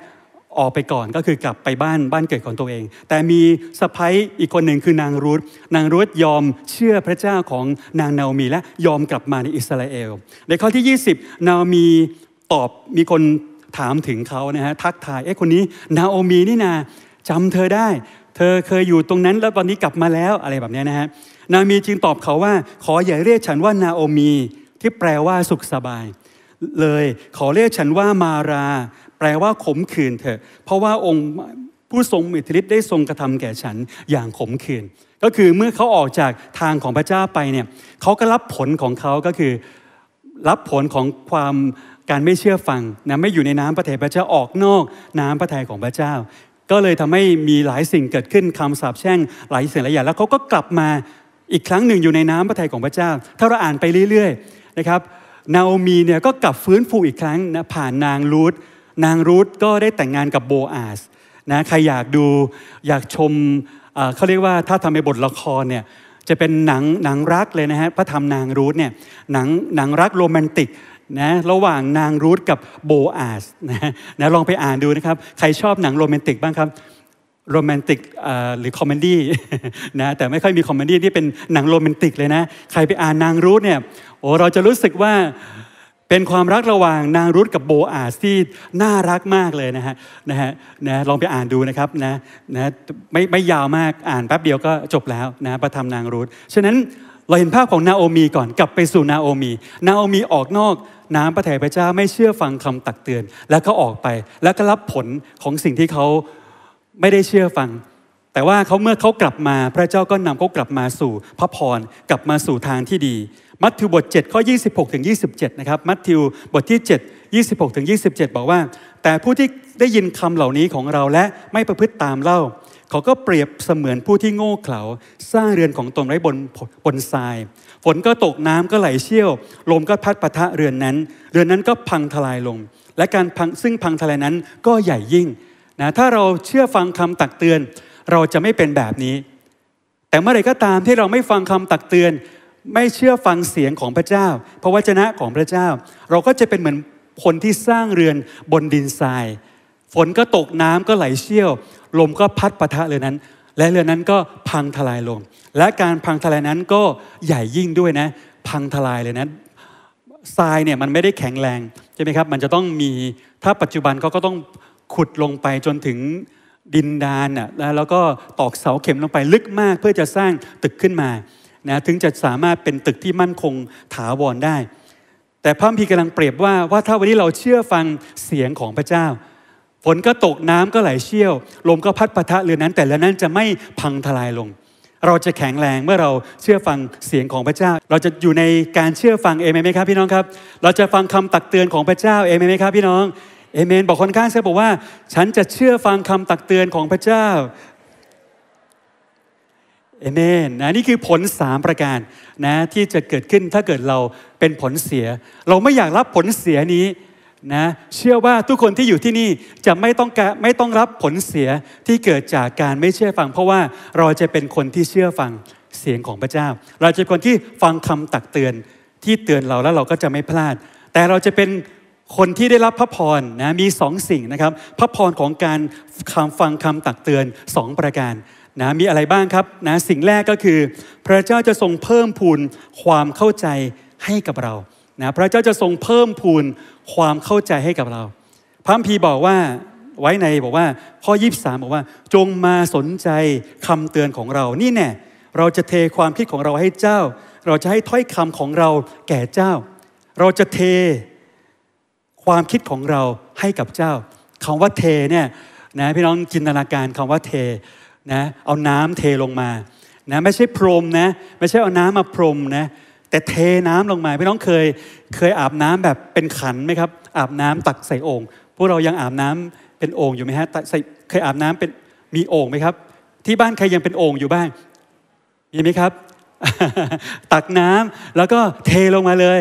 ออกไปก่อนก็คือกลับไปบ้านบ้านเกิดของตัวเอง แต่มีสะพ้ยอีกคนหนึ่งคือนางรุธนางรุธยอมเชื่อพระเจ้าของนางนาอมี และยอมกลับมาในอิสราเอล ในข้อที่ 20นาอมีตอบมีคนถามถึงเขานะฮะ ทักทายเอ๊ะคนนี้ นาโอมีนี่นาจำเธอได้ เธอเคยอยู่ตรงนั้นแล้วตอนนี้กลับมาแล้วอะไรแบบนี้นะฮะนามีจึงตอบเขาว่า ขออย่าเรียกฉันว่านาโอมีที่แปลว่าสุขสบาย เลย ขอเรียกฉันว่ามาราแปลว่าขมขื่นเถอะ เพราะว่าองค์ผู้ทรงมิทริิ์ได้ทรงกระทำแก่ฉันอย่างขมขื่นก็คือเมื่อเขาออกจากทางของพระเจ้าไปเนี่ยเขาก็รับผลของเขา ก็คือรับผลของความการไม่เชื่อฟังนะไม่อยู่ในน้ำพระทัยพระเจ้าออกนอก น้ำพระทัยของพระเจ้า ก็เลยทำให้มีหลายสิ่งเกิดขึ้นคํำสาปแช่งหลายสิ่งหลายอย่าง แล้วเขาก็กลับมาอีกครั้งหนึ่งอยู่ในน้ำพระทัยของพระเจ้า ถ้าเราอ่านไปเรื่อยๆนะครับ นาโอมีเนี่ยก็กลับฟื้นฟูอีกครั้งนะผ่านนางรูธนางรูทก็ได้แต่งงานกับโบอาสนะใครอยากดู อยากชม เขาเรียกว่าถ้าทำในบทละครเนี่ยจะเป็นหนังหนังรักเลยนะฮะพระธรรมนางรูทเนี่ยหนังหนังรักโรแมนติกนะระหว่างนางรูทกับโบอาสนะนะลองไปอ่านดูนะครับ ใครชอบหนังโรแมนติกบ้างครับโรแมนติกหรือคอมเมดี้นะแต่ไม่ค่อยมีคอมเมดี้ที่เป็นหนังโรแมนติกเลยนะ ใครไปอ่านนางรูทเนี่ย โอ้เราจะรู้สึกว่าเป็นความรักระหว่างนางรุธกับโบอาซีน่ารักมากเลยนะฮะนะฮะนะลองไปอ่านดูนะครับนะนะไม่ไม่ยาวมากอ่านแป๊บเดียวก็จบแล้วนะประทับนางรุธฉะนั้นเราเห็นภาพของนาโอมีก่อนกลับไปสู่นาโอมีนาโอมีออกนอกน้ำพระทัยพระเจ้าไม่เชื่อฟังคำตักเตือน แล้วก็ออกไป แล้วก็รับผลของสิ่งที่เขาไม่ได้เชื่อฟัง แต่ว่าเขาเมื่อเขากลับมา พระเจ้าก็นำเขากลับมาสู่ พระพรกลับมาสู่ทางที่ดีมัทธิวบท7ข้อ26ถึง27นะครับมัทธิวบทที่ 7 26ถึง27 บอกว่า แต่ผู้ที่ได้ยินคำเหล่านี้ของเราและไม่ประพฤติตามเล่า เขาก็เปรียบเสมือนผู้ที่โง่เขลา สร้างเรือนของตนไว้บนบนทราย ฝนก็ตกน้ำก็ไหลเชี่ยว ลมก็พัดปะทะเรือนนั้น เรือนนั้นก็พังทลายลง และการพังซึ่งพังทลายนั้นก็ใหญ่ยิ่งนะถ้าเราเชื่อฟังคำตักเตือน เราจะไม่เป็นแบบนี้ แต่เมื่อไรก็ตามที่เราไม่ฟังคำตักเตือนไม่เชื่อฟังเสียงของพระเจ้า พระวจนะของพระเจ้า เราก็จะเป็นเหมือนคนที่สร้างเรือนบนดินทราย ฝนก็ตกน้ำก็ไหลเชี่ยว ลมก็พัดปะทะเรือนั้น และเรือนั้นก็พังทลายลง และการพังทลายนั้นก็ใหญ่ยิ่งด้วยนะ พังทลายเลยนะ ทรายเนี่ยมันไม่ได้แข็งแรงใช่ไหมครับ มันจะต้องมี ถ้าปัจจุบันเขาก็ต้องขุดลงไปจนถึงดินดานอ่ะ แล้วก็ตอกเสาเข็มลงไปลึกมากเพื่อจะสร้างตึกขึ้นมานะถึงจะสามารถเป็นตึกที่มั่นคงถาวรได้ แต่พระพีกำลังเปรียบว่าว่าถ้าวันนี้เราเชื่อฟังเสียงของพระเจ้าฝนก็ตกน้ำก็ไหลเชี่ยวลมก็พัดปะทะเรือนั้น แต่ละนั้นจะไม่พังทลายลง เราจะแข็งแรงเมื่อเราเชื่อฟังเสียงของพระเจ้า เราจะอยู่ในการเชื่อฟังเอเมนไหมครับพี่น้องครับ เราจะฟังคำตักเตือนของพระเจ้าเอเมนไหมครับพี่น้อง เอเมนบอกคนข้างเชื่บอกว่า ฉันจะเชื่อฟังคำตักเตือนของพระเจ้าเอเมนนะนี่คือผลสามประการนะที่จะเกิดขึ้นถ้าเกิดเราเป็นผลเสีย เราไม่อยากรับผลเสียนี้นะเชื่อว่าทุกคนที่อยู่ที่นี่จะไม่ต้องการไม่ต้องรับผลเสียที่เกิดจากการไม่เชื่อฟัง เพราะว่าเราจะเป็นคนที่เชื่อฟังเสียงของพระเจ้า เราจะเป็นคนที่ฟังคำตักเตือนที่เตือนเราแล้วเราก็จะไม่พลาด แต่เราจะเป็นคนที่ได้รับพระพรนะมีสองสิ่งนะครับ พระพรของการคำฟังคำตักเตือนสองประการนะมีอะไรบ้างครับนะสิ่งแรกก็คือ พระเจ้าจะทรงเพิ่มพูนความเข้าใจให้กับเรานะพระเจ้าจะทรงเพิ่มพูนความเข้าใจให้กับเราพระพีบอกว่าไว้ในบอกว่าข้อ23 บอกว่า จงมาสนใจคำเตือนของเรา นี่แน่เราจะเทความคิดของเราให้เจ้า เราจะให้ถ้อยคำของเราแก่เจ้า เราจะเทความคิดของเราให้กับเจ้า คำว่าเทเนี่ยนะพี่น้องจินตนาการคำว่าเทนะเอาน้ำเทลงมา นะ ไม่ใช่พรมนะ ไม่ใช่เอาน้ำมาพรมนะ แต่เทน้ำลงมา พี่น้องเคย เคยอาบน้ำแบบเป็นขันไหมครับ อาบน้ำตักใส่โอ่ง พวกเรายังอาบน้ำเป็นโอ่งอยู่ไหมฮะใส่เคยอาบน้ำเป็น มีโอ่งไหมครับ ที่บ้านใครยังเป็นโอ่งอยู่บ้างมีไหมครับ ตักน้ำแล้วก็เทลงมาเลย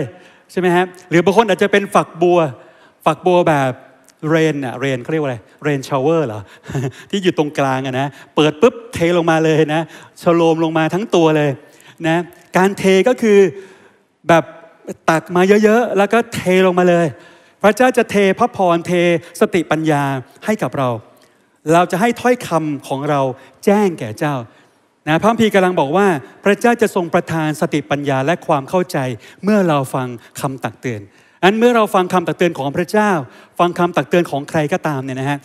ใช่ไหมฮะ หรือบางคนอาจจะเป็นฝักบัว ฝักบัวแบบเรนอะเรนเขาเรียกว่าอะไรเรนชาวเวอร์เหรอที่อยู่ตรงกลางอะนะเปิดปุ๊บเทลงมาเลยนะชโลมลงมาทั้งตัวเลยนะการเทก็คือแบบตักมาเยอะๆ แล้วก็เทลงมาเลย พระเจ้าจะเทพระพรเทสติปัญญาให้กับเรา เราจะให้ถ้อยคำของเราแจ้งแก่เจ้านะพระพีกำลังบอกว่า พระเจ้าจะทรงประทานสติปัญญาและความเข้าใจเมื่อเราฟังคำตักเตือนอันเมื่อเราฟังคำตักเตือนของพระเจ้า ฟังคำตักเตือนของใครก็ตามเนี่ยนะฮะ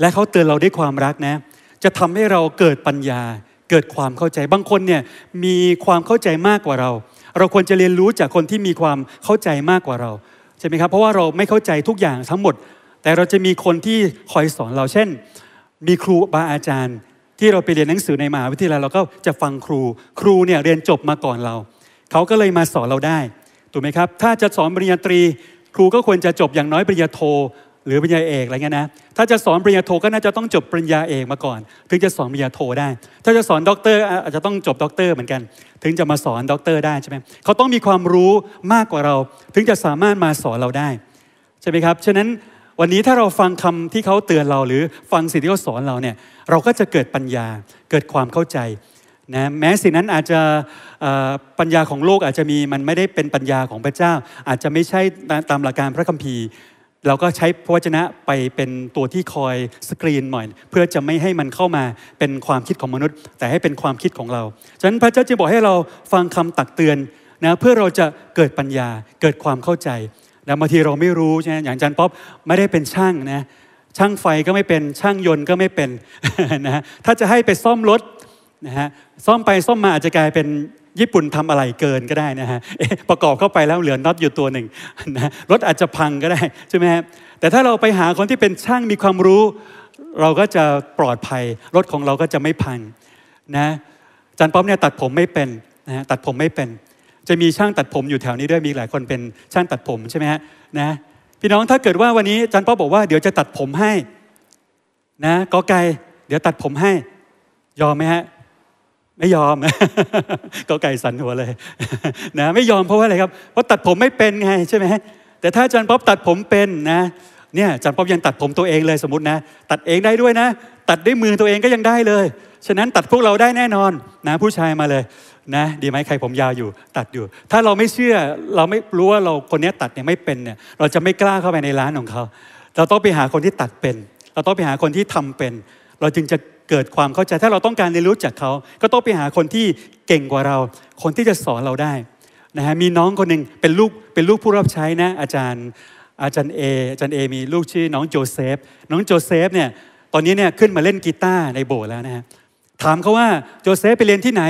และเขาเตือนเราด้วยความรักนะจะทำให้เราเกิดปัญญา เกิดความเข้าใจบางคนเนี่ยมีความเข้าใจมากกว่าเรา เราควรจะเรียนรู้จากคนที่มีความเข้าใจมากกว่าเราใช่ไหมครับ เพราะว่าเราไม่เข้าใจทุกอย่างทั้งหมด แต่เราจะมีคนที่คอยสอนเราเช่น มีครูบาอาจารย์ ที่เราไปเรียนหนังสือในมหาวิทยาลัยเราก็จะฟังครูครูเนี่ยเรียนจบมาก่อนเราเขาก็เลยมาสอนเราได้ถูกไหมครับถ้าจะสอนปริญญาตรีครูก็ควรจะจบอย่างน้อยปริญญาโทหรือปริญญาเอกอะไรเงี้ยนะถ้าจะสอนปริญญาโทก็น่าจะต้องจบปริญญาเอกมาก่อน ถึงจะสอนปริญญาโทได้ ถ้าจะสอนด็อกเตอร์อาจจะต้องจบด็อกเตอร์เหมือนกัน ถึงจะมาสอนด็อกเตอร์ได้ใช่ไหมเขาต้องมีความรู้มากกว่าเรา ถึงจะสามารถมาสอนเราได้ใช่ไหมครับฉะนั้นวันนี้ถ้าเราฟังคำที่เขาเตือนเรา หรือฟังสิ่งที่เขาสอนเราเนี่ยเราก็จะเกิดปัญญาเกิดความเข้าใจนะแม้สิ่งนั้นอาจจะปัญญาของโลกอาจจะมีมันไม่ได้เป็นปัญญาของพระเจ้าอาจจะไม่ใช่ตามหลักการพระคัมภีร์เราก็ใช้พระวจนะไปเป็นตัวที่คอยสกรีนหน่อยเพื่อจะไม่ให้มันเข้ามาเป็นความคิดของมนุษย์แต่ให้เป็นความคิดของเรา ฉะนั้นพระเจ้าจึงบอกให้เราฟังคำตักเตือนนะเพื่อเราจะเกิดปัญญาเกิดความเข้าใจนะบางทีเราไม่รู้ใช่ไหมอย่างจันป๊อปไม่ได้เป็นช่างนะช่างไฟก็ไม่เป็นช่างยนต์ก็ไม่เป็นนะถ้าจะให้ไปซ่อมรถนะฮะซ่อมไปซ่อมมาอาจจะกลายเป็นญี่ปุ่นทำอะไรเกินก็ได้นะฮะประกอบเข้าไปแล้วเหลือน็อตอยู่ตัวหนึ่งนะรถอาจจะพัง ก็ได้ใช่ไหมฮะแต่ถ้าเราไปหาคนที่เป็นช่างมีความรู้ เราก็จะปลอดภัย รถของเราก็จะไม่พังนะจันป้อมเนี่ยตัดผมไม่เป็นนะตัดผมไม่เป็น จะมีช่างตัดผมอยู่แถวนี้ด้วยมีหลายคนเป็นช่างตัดผมใช่ไหมฮะนะพี่น้องถ้าเกิดว่าวันนี้จันป้อมบอกว่าเดี๋ยวจะตัดผมให้นะกอไก่เดี๋ยวตัดผมให้ยอมไหมฮะไม่ยอม ก็ไก่สันหัวเลยนะไม่ยอมเพราะว่าอะไรครับเพราะตัดผมไม่เป็นไง ใช่ไหมแต่ถ้าอาจารย์ป๊อบตัดผมเป็นนะ เนี่ยอาจารย์ป๊อบยังตัดผมตัวเองเลยสมมตินะตัดเองได้ด้วยนะตัดด้วยมือตัวเองก็ยังได้เลย ฉะนั้นตัดพวกเราได้แน่นอนนะ ผู้ชายมาเลย นะดีไหมใครผมยาวอยู่ ตัดอยู่ ถ้าเราไม่เชื่อเราไม่รู้ว่าเราคนนี้ตัดเนี่ยไม่เป็นเนี่ย เราจะไม่กล้าเข้าไปในร้านของเขาเราต้องไปหาคนที่ตัดเป็น เราต้องไปหาคนที่ทำเป็น เราจึงจะเกิดความเข้าใจถ้าเราต้องการเรียนรู้จากเขา ก็ต้องไปหาคนที่เก่งกว่าเรา คนที่จะสอนเราได้นะฮะมีน้องคนหนึ่งเป็นลูกเป็นลูกผู้รับใช้นะอาจารย์ อาจารย์เออาจารย์เอมีลูกชื่อน้องโจเซฟน้องโจเซฟเนี่ยตอนนี้เนี่ยขึ้นมาเล่นกีตาร์ในโบสถ์แล้วนะฮะถามเขาว่าโจเซฟไปเรียนที่ไหน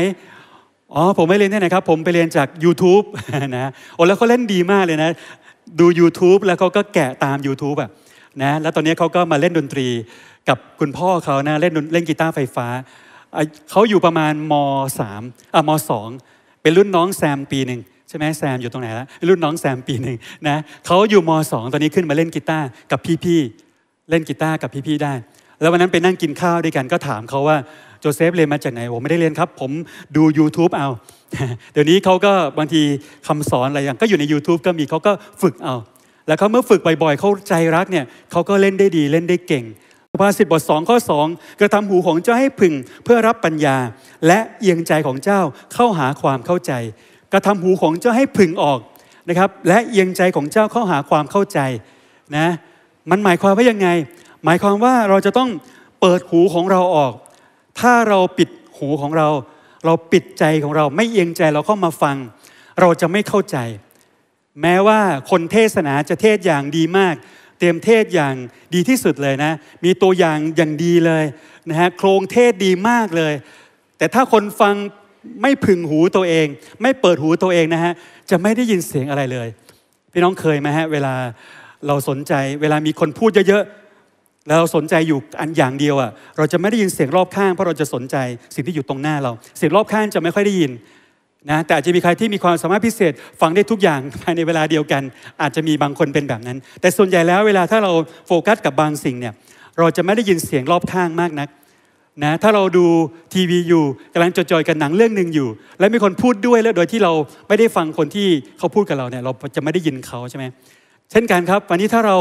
อ๋อผมไม่เรียนที่ไหนครับผมไปเรียนจาก YouTube นะโอ้แล้วเขาเล่นดีมากเลยนะดู YouTube แล้วเขาก็แกะตาม YouTube อะนะแล้วตอนนี้เขาก็มาเล่นดนตรีกับคุณพ่อเขานะเล่นเล่นกีตาร์ไฟฟ้าเขาอยู่ประมาณมสามอ่ะมสองเป็นรุ่นน้องแซมปีหนึ่งใช่ไหมแซมอยู่ตรงไหนแล้วรุ่นน้องแซมปีหนึ่งนะเขาอยู่มสองตอนนี้ขึ้นมาเล่นกีตาร์กับพี่ๆเล่นกีตาร์กับพี่ๆได้ แล้ววันนั้นไปนั่งกินข้าวด้วยกันก็ถามเขาว่าโจเซฟเรียนมาจากไหนผมไม่ได้เรียนครับ ผมดู YouTube เอาเดี๋ยวนี้เขาก็บางทีคำสอนอะไรอย่างก็อยู่ใน YouTube ก็มีเขาก็ฝึกเอา แล้วเขาเมื่อฝึกบ่อย ๆ เขาใจรักเนี่ยเขาก็เล่นได้ดีเล่นได้เก่งภาษิตบทสองข้อสองกระทำหูของเจ้าให้พึงเพื่อรับปัญญา และเอียงใจของเจ้าเข้าหาความเข้าใจกระทำหูของเจ้าให้พึงออกนะครับและเอียงใจของเจ้าเข้าหาความเข้าใจนะมันหมายความว่ายังไง หมายความว่าเราจะต้องเปิดหูของเราออก ถ้าเราปิดหูของเรา เราปิดใจของเราไม่เอียงใจเราเข้ามาฟัง เราจะไม่เข้าใจ แม้ว่าคนเทศนาจะเทศอย่างดีมากเตรียมเทศอย่างดีที่สุดเลยนะ มีตัวอย่างอย่างดีเลยนะฮะ โครงเทศดีมากเลย แต่ถ้าคนฟังไม่พึงหูตัวเอง ไม่เปิดหูตัวเองนะฮะ จะไม่ได้ยินเสียงอะไรเลย พี่น้องเคยไหมฮะ เวลาเราสนใจ เวลามีคนพูดเยอะๆ แล้วเราสนใจอยู่อันอย่างเดียวอะ่ะ เราจะไม่ได้ยินเสียงรอบข้าง เพราะเราจะสนใจสิ่งที่อยู่ตรงหน้าเรา เสียงรอบข้างจะไม่ค่อยได้ยินนะแต่อาจจะมีใครที่มีความสามารถพิเศษฟังได้ทุกอย่างภายในเวลาเดียวกัน อาจจะมีบางคนเป็นแบบนั้น แต่ส่วนใหญ่แล้ว เวลาถ้าเราโฟกัสกับบางสิ่งเนี่ยเราจะไม่ได้ยินเสียงรอบข้างมากนักนะถ้าเราดูทีวีอยู่กำลังจดจ่อยกันหนังเรื่องหนึ่งอยู่ และมีคนพูดด้วย แล้วโดยที่เราไม่ได้ฟังคนที่เขาพูดกับเราเนี่ยเราจะไม่ได้ยินเขาใช่ไหมเช่นกันครับวันนี้ถ้าเรา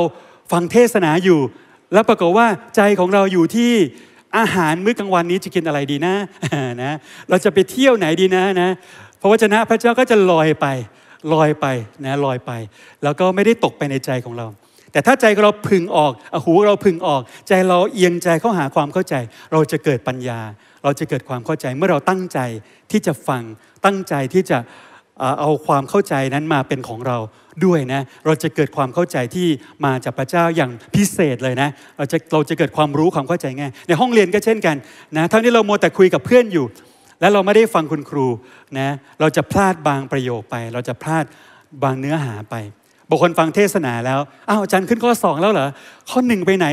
ฟังเทศนาอยู่ แล้วปรากฏว่าใจของเราอยู่ที่อาหารมื้อกลางวันนี้จะกินอะไรดีนะนะเราจะไปเที่ยวไหนดีนะนะพระวจนะพระเจ้าก็จะลอยไปลอยไปนะลอยไป แล้วก็ไม่ได้ตกไปในใจของเรา แต่ถ้าใจเราพึงออก อหูเราพึงออก ใจเราเอียงใจเข้าหาความเข้าใจ เราจะเกิดปัญญา เราจะเกิดความเข้าใจเมื่อเราตั้งใจที่จะฟังตั้งใจที่จะเอาความเข้าใจนั้นมาเป็นของเราด้วยนะเราจะเกิดความเข้าใจที่มาจากพระเจ้าอย่างพิเศษเลยนะ เราจะเราจะเกิดความรู้ความเข้าใจง่ายในห้องเรียนก็เช่นกันนะทั้งที่เราโมแต่คุยกับเพื่อนอยู่และเราไม่ได้ฟังคุณครูนะ เราจะพลาดบางประโยคไป เราจะพลาดบางเนื้อหาไป บางคนฟังเทศนาแล้ว อ้าวอาจารย์ขึ้นข้อสองแล้วเหรอ ข้อหนึ่งไปไหน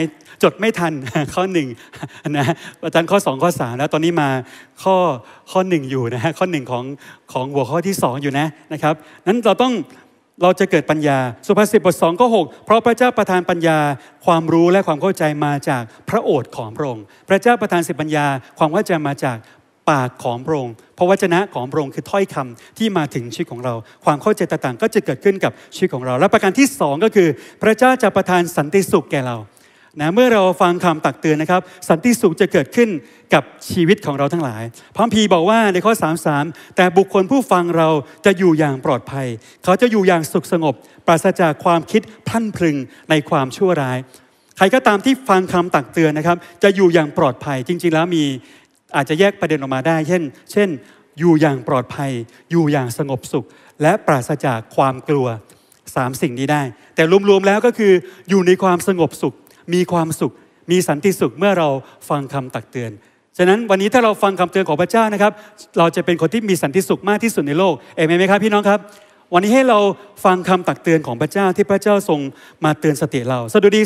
จดไม่ทันข้อหนึ่งนะอาจารย์ข้อสองข้อสามแล้วตอนนี้มาข้อข้อหนึ่งอยู่นะฮะข้อหนึ่งของของหัวข้อที่สองอยู่นะนะครับ นั้นเราต้องเราจะเกิดปัญญา สุภาษิตบทสองข้อหกเพราะพระเจ้าประทานปัญญาความรู้และความเข้าใจมาจากพระโอษฐ์ของพระองค์พระเจ้าประทานสิบปัญญา ความเข้าใจมาจากปากของพระองค์พระวจนะของพระองค์คือถ้อยคำที่มาถึงชีวิตของเรา ความเข้าใจต่างๆก็จะเกิดขึ้นกับชีวิตของเรา และประการที่2ก็คือ พระเจ้าจะประทานสันติสุขแก่เรา นะ เมื่อเราฟังคำตักเตือนนะครับ สันติสุขจะเกิดขึ้นกับชีวิตของเราทั้งหลาย พระพีบอกว่าในข้อ3าแต่บุคคลผู้ฟังเราจะอยู่อย่างปลอดภัย เขาจะอยู่อย่างสุขสงบ ปราศจากความคิดพลั้นพลึงในความชั่วร้าย ใครก็ตามที่ฟังคำตักเตือนนะครับ จะอยู่อย่างปลอดภัย จริง ๆ แล้วมีอาจจะแยกประเด็นออกมาได้เช่น เช่น อยู่อย่างปลอดภัย อยู่อย่างสงบสุข และปราศจากความกลัวสามสิ่งนี้ได้ แต่รวมๆแล้วก็คืออยู่ในความสงบสุข มีความสุข มีสันติสุขเมื่อเราฟังคำตักเตือน ฉะนั้นวันนี้ถ้าเราฟังคำเตือนของพระเจ้านะครับ เราจะเป็นคนที่มีสันติสุขมากที่สุดในโลก เอเมนไหมครับ พี่น้องครับ วันนี้ให้เราฟังคำตักเตือนของพระเจ้าที่พระเจ้าทรงมาเตือนสติเรา สดุดี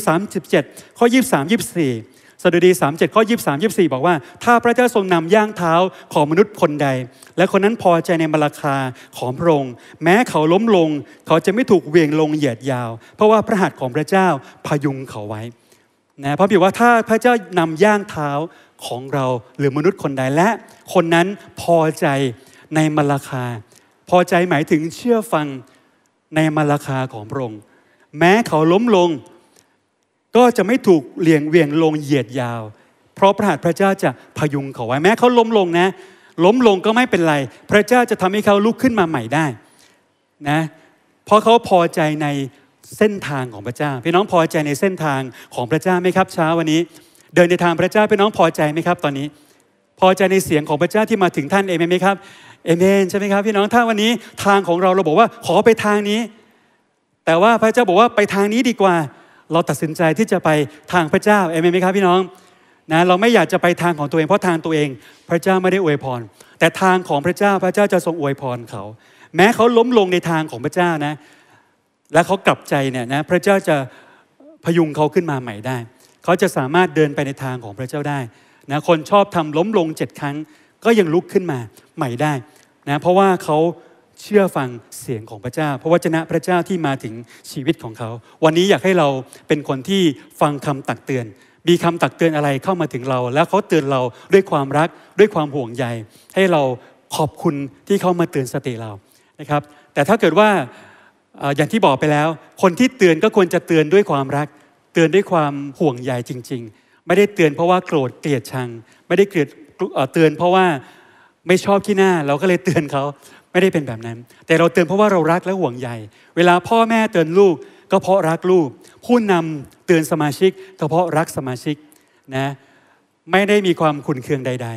37 ข้อ23 24สดุดี 37 ข้อ 23 24 บอกว่า ถ้าพระเจ้าทรงนำย่างเท้าของมนุษย์คนใด และคนนั้นพอใจในมราคาของพระองค์ แม้เขาล้มลงเขาจะไม่ถูกเวียงลงเหยียดยาว เพราะว่าพระหัตถ์ของพระเจ้าพยุงเขาไว้ นะพระบิดว่าถ้าพระเจ้านำย่างเท้าของเราหรือมนุษย์คนใด และคนนั้นพอใจในมราคา พอใจหมายถึงเชื่อฟังในมราคาของพระองค์ แม้เขาล้มลงก็จะไม่ถูกเหลียงเวียงลงเหยียดยาว เพราะพระหัตถ์พระเจ้าจะพยุงเขาไว้แม้เขาล้มลงนะล้มลงก็ไม่เป็นไร พระเจ้าจะทำให้เขาลุกขึ้นมาใหม่ได้นะเพราะเขาพอใจในเส้นทางของพระเจ้าพี่น้องพอใจในเส้นทางของพระเจ้าไหมครับเช้าวันนี้ เดินในทางพระเจ้าพี่น้องพอใจไหมครับ ตอนนี้ พอใจในเสียงของพระเจ้าที่มาถึงท่านเองไหมครับเอเมนใช่ไหมครับ พี่น้องถ้าวันนี้ทางของเราเราบอกว่าขอไปทางนี้ แต่ว่าพระเจ้าบอกว่าไปทางนี้ดีกว่าเราตัดสินใจที่จะไปทางพระเจ้าเอเมนไหมครับพี่น้องนะเราไม่อยากจะไปทางของตัวเองเพราะทางตัวเองพระเจ้าไม่ได้อวยพร แต่ทางของพระเจ้าพระเจ้าจะทรงอวยพรเขา แม้เขาล้มลงในทางของพระเจ้านะและเขากลับใจเนี่ยนะพระเจ้าจะพยุงเขาขึ้นมาใหม่ได้ เขาจะสามารถเดินไปในทางของพระเจ้าได้นะคนชอบทำล้มลงเจ็ดครั้ง ก็ยังลุกขึ้นมาใหม่ได้นะเพราะว่าเขาเชื่อฟังเสียงของพระเจ้า เพราะวจนะพระเจ้าที่มาถึงชีวิตของเขา วันนี้อยากให้เราเป็นคนที่ฟังคำตักเตือน มีคำตักเตือนอะไรเข้ามาถึงเราแล้วเขาเตือนเราด้วยความรักด้วยความห่วงใยให้เราขอบคุณที่เขามาเตือนสติเรานะครับ แต่ถ้าเกิดว่าอย่างที่บอกไปแล้ว คนที่เตือนก็ควรจะเตือนด้วยความรัก เตือนด้วยความห่วงใยจริง ๆ ไม่ได้เตือน เพราะว่าโกรธเกลียดชัง ไม่ได้เกลียดเตือน เพราะว่าไม่ชอบขี้หน้าเราก็เลยเตือนเขาไม่ได้เป็นแบบนั้น แต่เราเตือนเพราะว่าเรารักและห่วงใยเวลาพ่อแม่เตือนลูกก็เพราะรักลูกผู้นำเตือนสมาชิกก็เพราะรักสมาชิกนะไม่ได้มีความขุนเคืองใด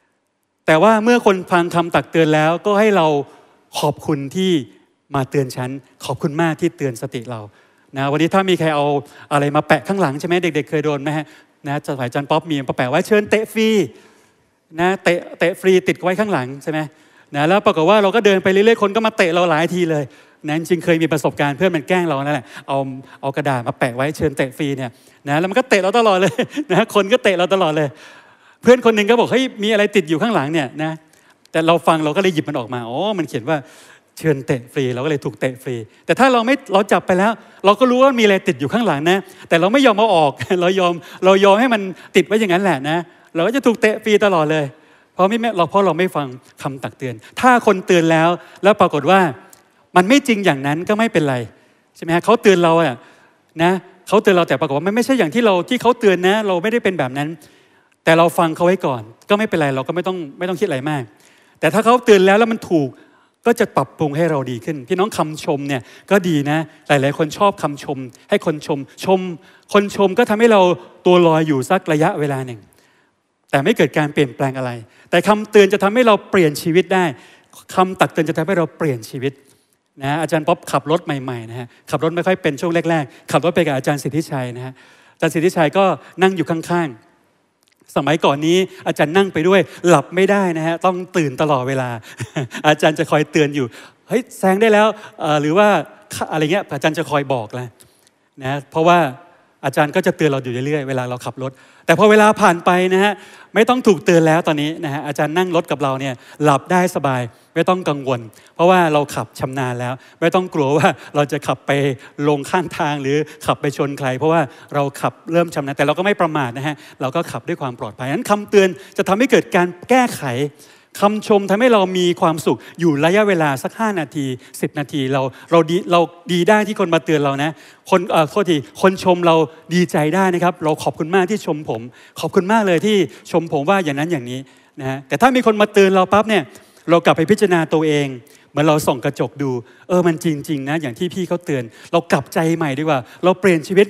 ๆ แต่ว่าเมื่อคนฟังคำตักเตือนแล้วก็ให้เราขอบคุณที่มาเตือนฉันขอบคุณมาก ที่เตือนสติเรานะวันนี้ถ้ามีใครเอาอะไรมาแปะข้างหลังใช่ไหมเด็กๆเคยโดนไหมฮะนะจะสายจันป๊อปมีมาแปะไว้เชิญเตะฟรีนะเตะเตะฟรีติดไว้ข้างหลังใช่ไหมนะแล้วปรากฏว่าเราก็เดินไปเรื่อยๆคนก็มาเตะเราหลายทีเลยนะจริงเคยมีประสบการณ์เพื่อนมันแกล้งเรานั่นแหละเอาเอากระดาษมาแปะไว้เชิญเตะฟรีเนี่ย นะแล้วมันก็เตะเราตลอดเลยนะ คนก็เตะเราตลอดเลย เพื่อนคนหนึ่งก็บอกเฮ้ยมีอะไรติดอยู่ข้างหลังเนี่ยนะ แต่เราฟังเราก็เลยหยิบมันออกมา อ๋อ มันเขียนว่าเชิญเตะฟรี เราก็เลยถูกเตะฟรี แต่ถ้าเราไม่เราจับไปแล้ว เราก็รู้ว่ามีอะไรติดอยู่ข้างหลังนะ แต่เราไม่ยอมเอาออก เรายอมเรายอมให้มันติดไว้อย่างนั้นแหละนะ เราก็จะถูกเตะฟรีตลอดเลยเพราะไม่เราเพราะเราไม่ฟังคำตักเตือน ถ้าคนเตือนแล้วแล้วปรากฏว่ามันไม่จริงอย่างนั้นก็ไม่เป็นไรใช่ไหมฮะเขาเตือนเราอะนะเขาเตือนเราแต่ปรากฏว่าม่ไม่ใช่อย่างที่เราที่เขาเตือนนะเราไม่ได้เป็นแบบนั้น แต่เราฟังเขาไว้ก่อน ก็ไม่เป็นไร เราก็ไม่ต้องไม่ต้องคิดอะไรมาก แต่ถ้าเขาเตือนแล้วแล้วมันถูกก็จะปรับปรุงให้เราดีขึ้น พี่น้องคำชมเนี่ยก็ดีนะหลาย ๆ คนชอบคำชมให้คนชมชมคนชมก็ทำให้เราตัวลอยอยู่สักระยะเวลาหนึ่งแต่ไม่เกิดการเปลี่ยนแปลงอะไร แต่คำเตือนจะทำให้เราเปลี่ยนชีวิตได้ คำตักเตือนจะทำให้เราเปลี่ยนชีวิตนะอาจารย์ป๊อบขับรถใหม่ๆนะฮะขับรถไม่ค่อยเป็นช่วงแรกๆขับรถไปกับอาจารย์สิทธิชัยนะฮะอาจารย์สิทธิชัยก็นั่งอยู่ข้างๆ สมัยก่อนนี้อาจารย์นั่งไปด้วยหลับไม่ได้นะฮะต้องตื่นตลอดเวลา อาจารย์จะคอยเตือนอยู่เฮ้ยแซงได้แล้วหรือว่าอะไรเงี้ยอาจารย์จะคอยบอกแหละนะเพราะว่าอาจารย์ก็จะเตือนเราอยู่เรื่อยๆ เวลาเราขับรถ แต่พอเวลาผ่านไปนะฮะไม่ต้องถูกเตือนแล้วตอนนี้นะฮะอาจารย์นั่งรถกับเราเนี่ยหลับได้สบาย ไม่ต้องกังวล เพราะว่าเราขับชำนาญแล้ว ไม่ต้องกลัวว่าเราจะขับไปลงข้างทางหรือขับไปชนใคร เพราะว่าเราขับเริ่มชำนาญแต่เราก็ไม่ประมาทนะฮะเราก็ขับด้วยความปลอดภัยนั้นคำเตือนจะทำให้เกิดการแก้ไขคำชมทำให้เรามีความสุขอยู่ระยะเวลาสัก 5 นาที 10 นาทีเราเราดีเราดีได้ที่คนมาเตือนเรานะคนเอ่อโทษทีคนชมเราดีใจได้นะครับ เราขอบคุณมากที่ชมผม ขอบคุณมากเลยที่ชมผมว่าอย่างนั้นอย่างนี้นะฮะแต่ถ้ามีคนมาเตือนเราปั๊บเนี่ย เรากลับไปพิจารณาตัวเองเมื่อเราส่องกระจกดู เออมันจริงๆนะ อย่างที่พี่เขาเตือน เรากลับใจใหม่ดีกว่า เราเปลี่ยนชีวิต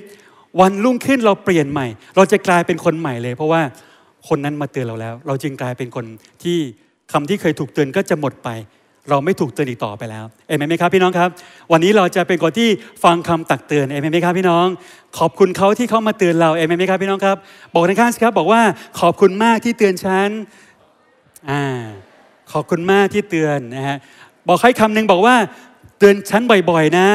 วันรุ่งขึ้นเราเปลี่ยนใหม่ เราจะกลายเป็นคนใหม่เลย เพราะว่าคนนั้นมาเตือนเราแล้ว เราจึงกลายเป็นคนที่คำที่เคยถูกเตือนก็จะหมดไป เราไม่ถูกเตือนอีกต่อไปแล้วเอเมนไหมครับ พี่น้องครับ วันนี้เราจะเป็นคนที่ฟังคำตักเตือนเอเมนไหมครับ พี่น้อง ขอบคุณเขาที่เขามาเตือนเราเอเมนไหมครับ พี่น้องครับบอกในข้างสิครับบอกว่าขอบคุณมากที่เตือนฉันอ่าขอบคุณมากที่เตือนนะฮะบอกใครคำหนึ่งบอกว่า เตือนฉันบ่อยๆนะ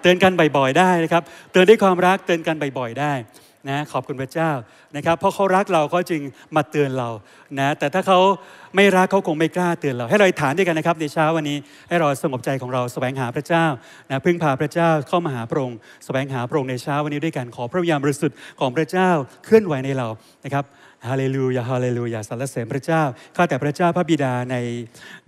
เตือนกันบ่อยๆได้นะครับ เตือนด้วยความรักเตือนกันบ่อยๆได้นะขอบคุณพระเจ้านะครับเพราะเขารักเราก็จึงมาเตือนเรานะแต่ถ้าเขาไม่รักเขาคงไม่กล้าเตือนเราให้เราฐานด้วยกันนะครับในเช้าวันนี้ให้เราสงบใจของเราสแสวงหาพระเจ้านะพึ่งพาพระเจ้าเข้ามาหาพระองค์สแสวงหาพระองค์ในเช้าวันนี้ด้วยกันขอพระวิญญาณบริสุทธิ์ของพระเจ้าเคลื่อนไหวในเรานะครับฮาเลลูยาฮาเลลูยาสรรเสริญพระเจ้าข้าแต่พระเจ้าพระบิดาใน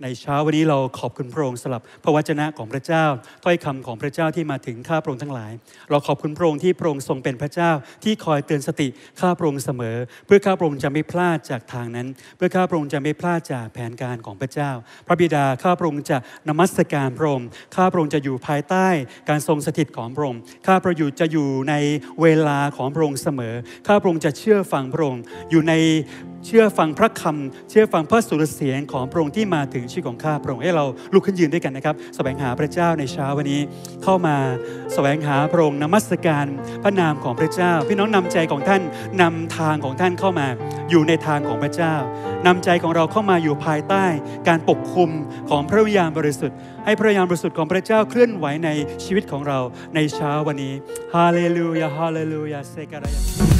ในเช้าวันนี้เราขอบคุณพระองค์สำหรับพระวจนะของพระเจ้าถ้อยคำของพระเจ้าที่มาถึงข้าพระองค์ทั้งหลาย เราขอบคุณพระองค์ที่พระองค์ทรงเป็นพระเจ้า ที่คอยเตือนสติข้าพระองค์เสมอ เพื่อข้าพระองค์จะไม่พลาดจากทางนั้น เพื่อข้าพระองค์จะไม่พลาดจากแผนการของพระเจ้า พระบิดาข้าพระองค์จะนมัสการพระองค์ ข้าพระองค์จะอยู่ภายใต้ การทรงสถิตของพระองค์ ข้าพระอยู่จะอยู่ในเวลาของพระองค์เสมอ ข้าพระองค์จะเชื่อฟังพระองค์ อยู่ในเชื่อฟังพระคำเชื่อฟังพระสุรเสียงของพระองค์ที่มาถึงชีวิตของข้าพระองค์ให้เราลุกขึ้นยืนด้วยกันนะครับสแสวงหาพระเจ้าในเช้าวันนี้ เข้ามาสแสวงหาพระองค์ นมัสการ พระนามของพระเจ้า พี่น้องนำใจของท่านนำทางของท่านเข้ามา อยู่ในทางของพระเจ้า นำใจของเราเข้ามาอยู่ภายใต้การปกคุมของพระวิญญาณบริสุทธิ์ ให้พระวิญญาณบริสุทธิ์ของพระเจ้าเคลื่อนไหวในชีวิตของเราในเช้าวันนี้ฮาเลลูยาฮาเลลูยาเซการายา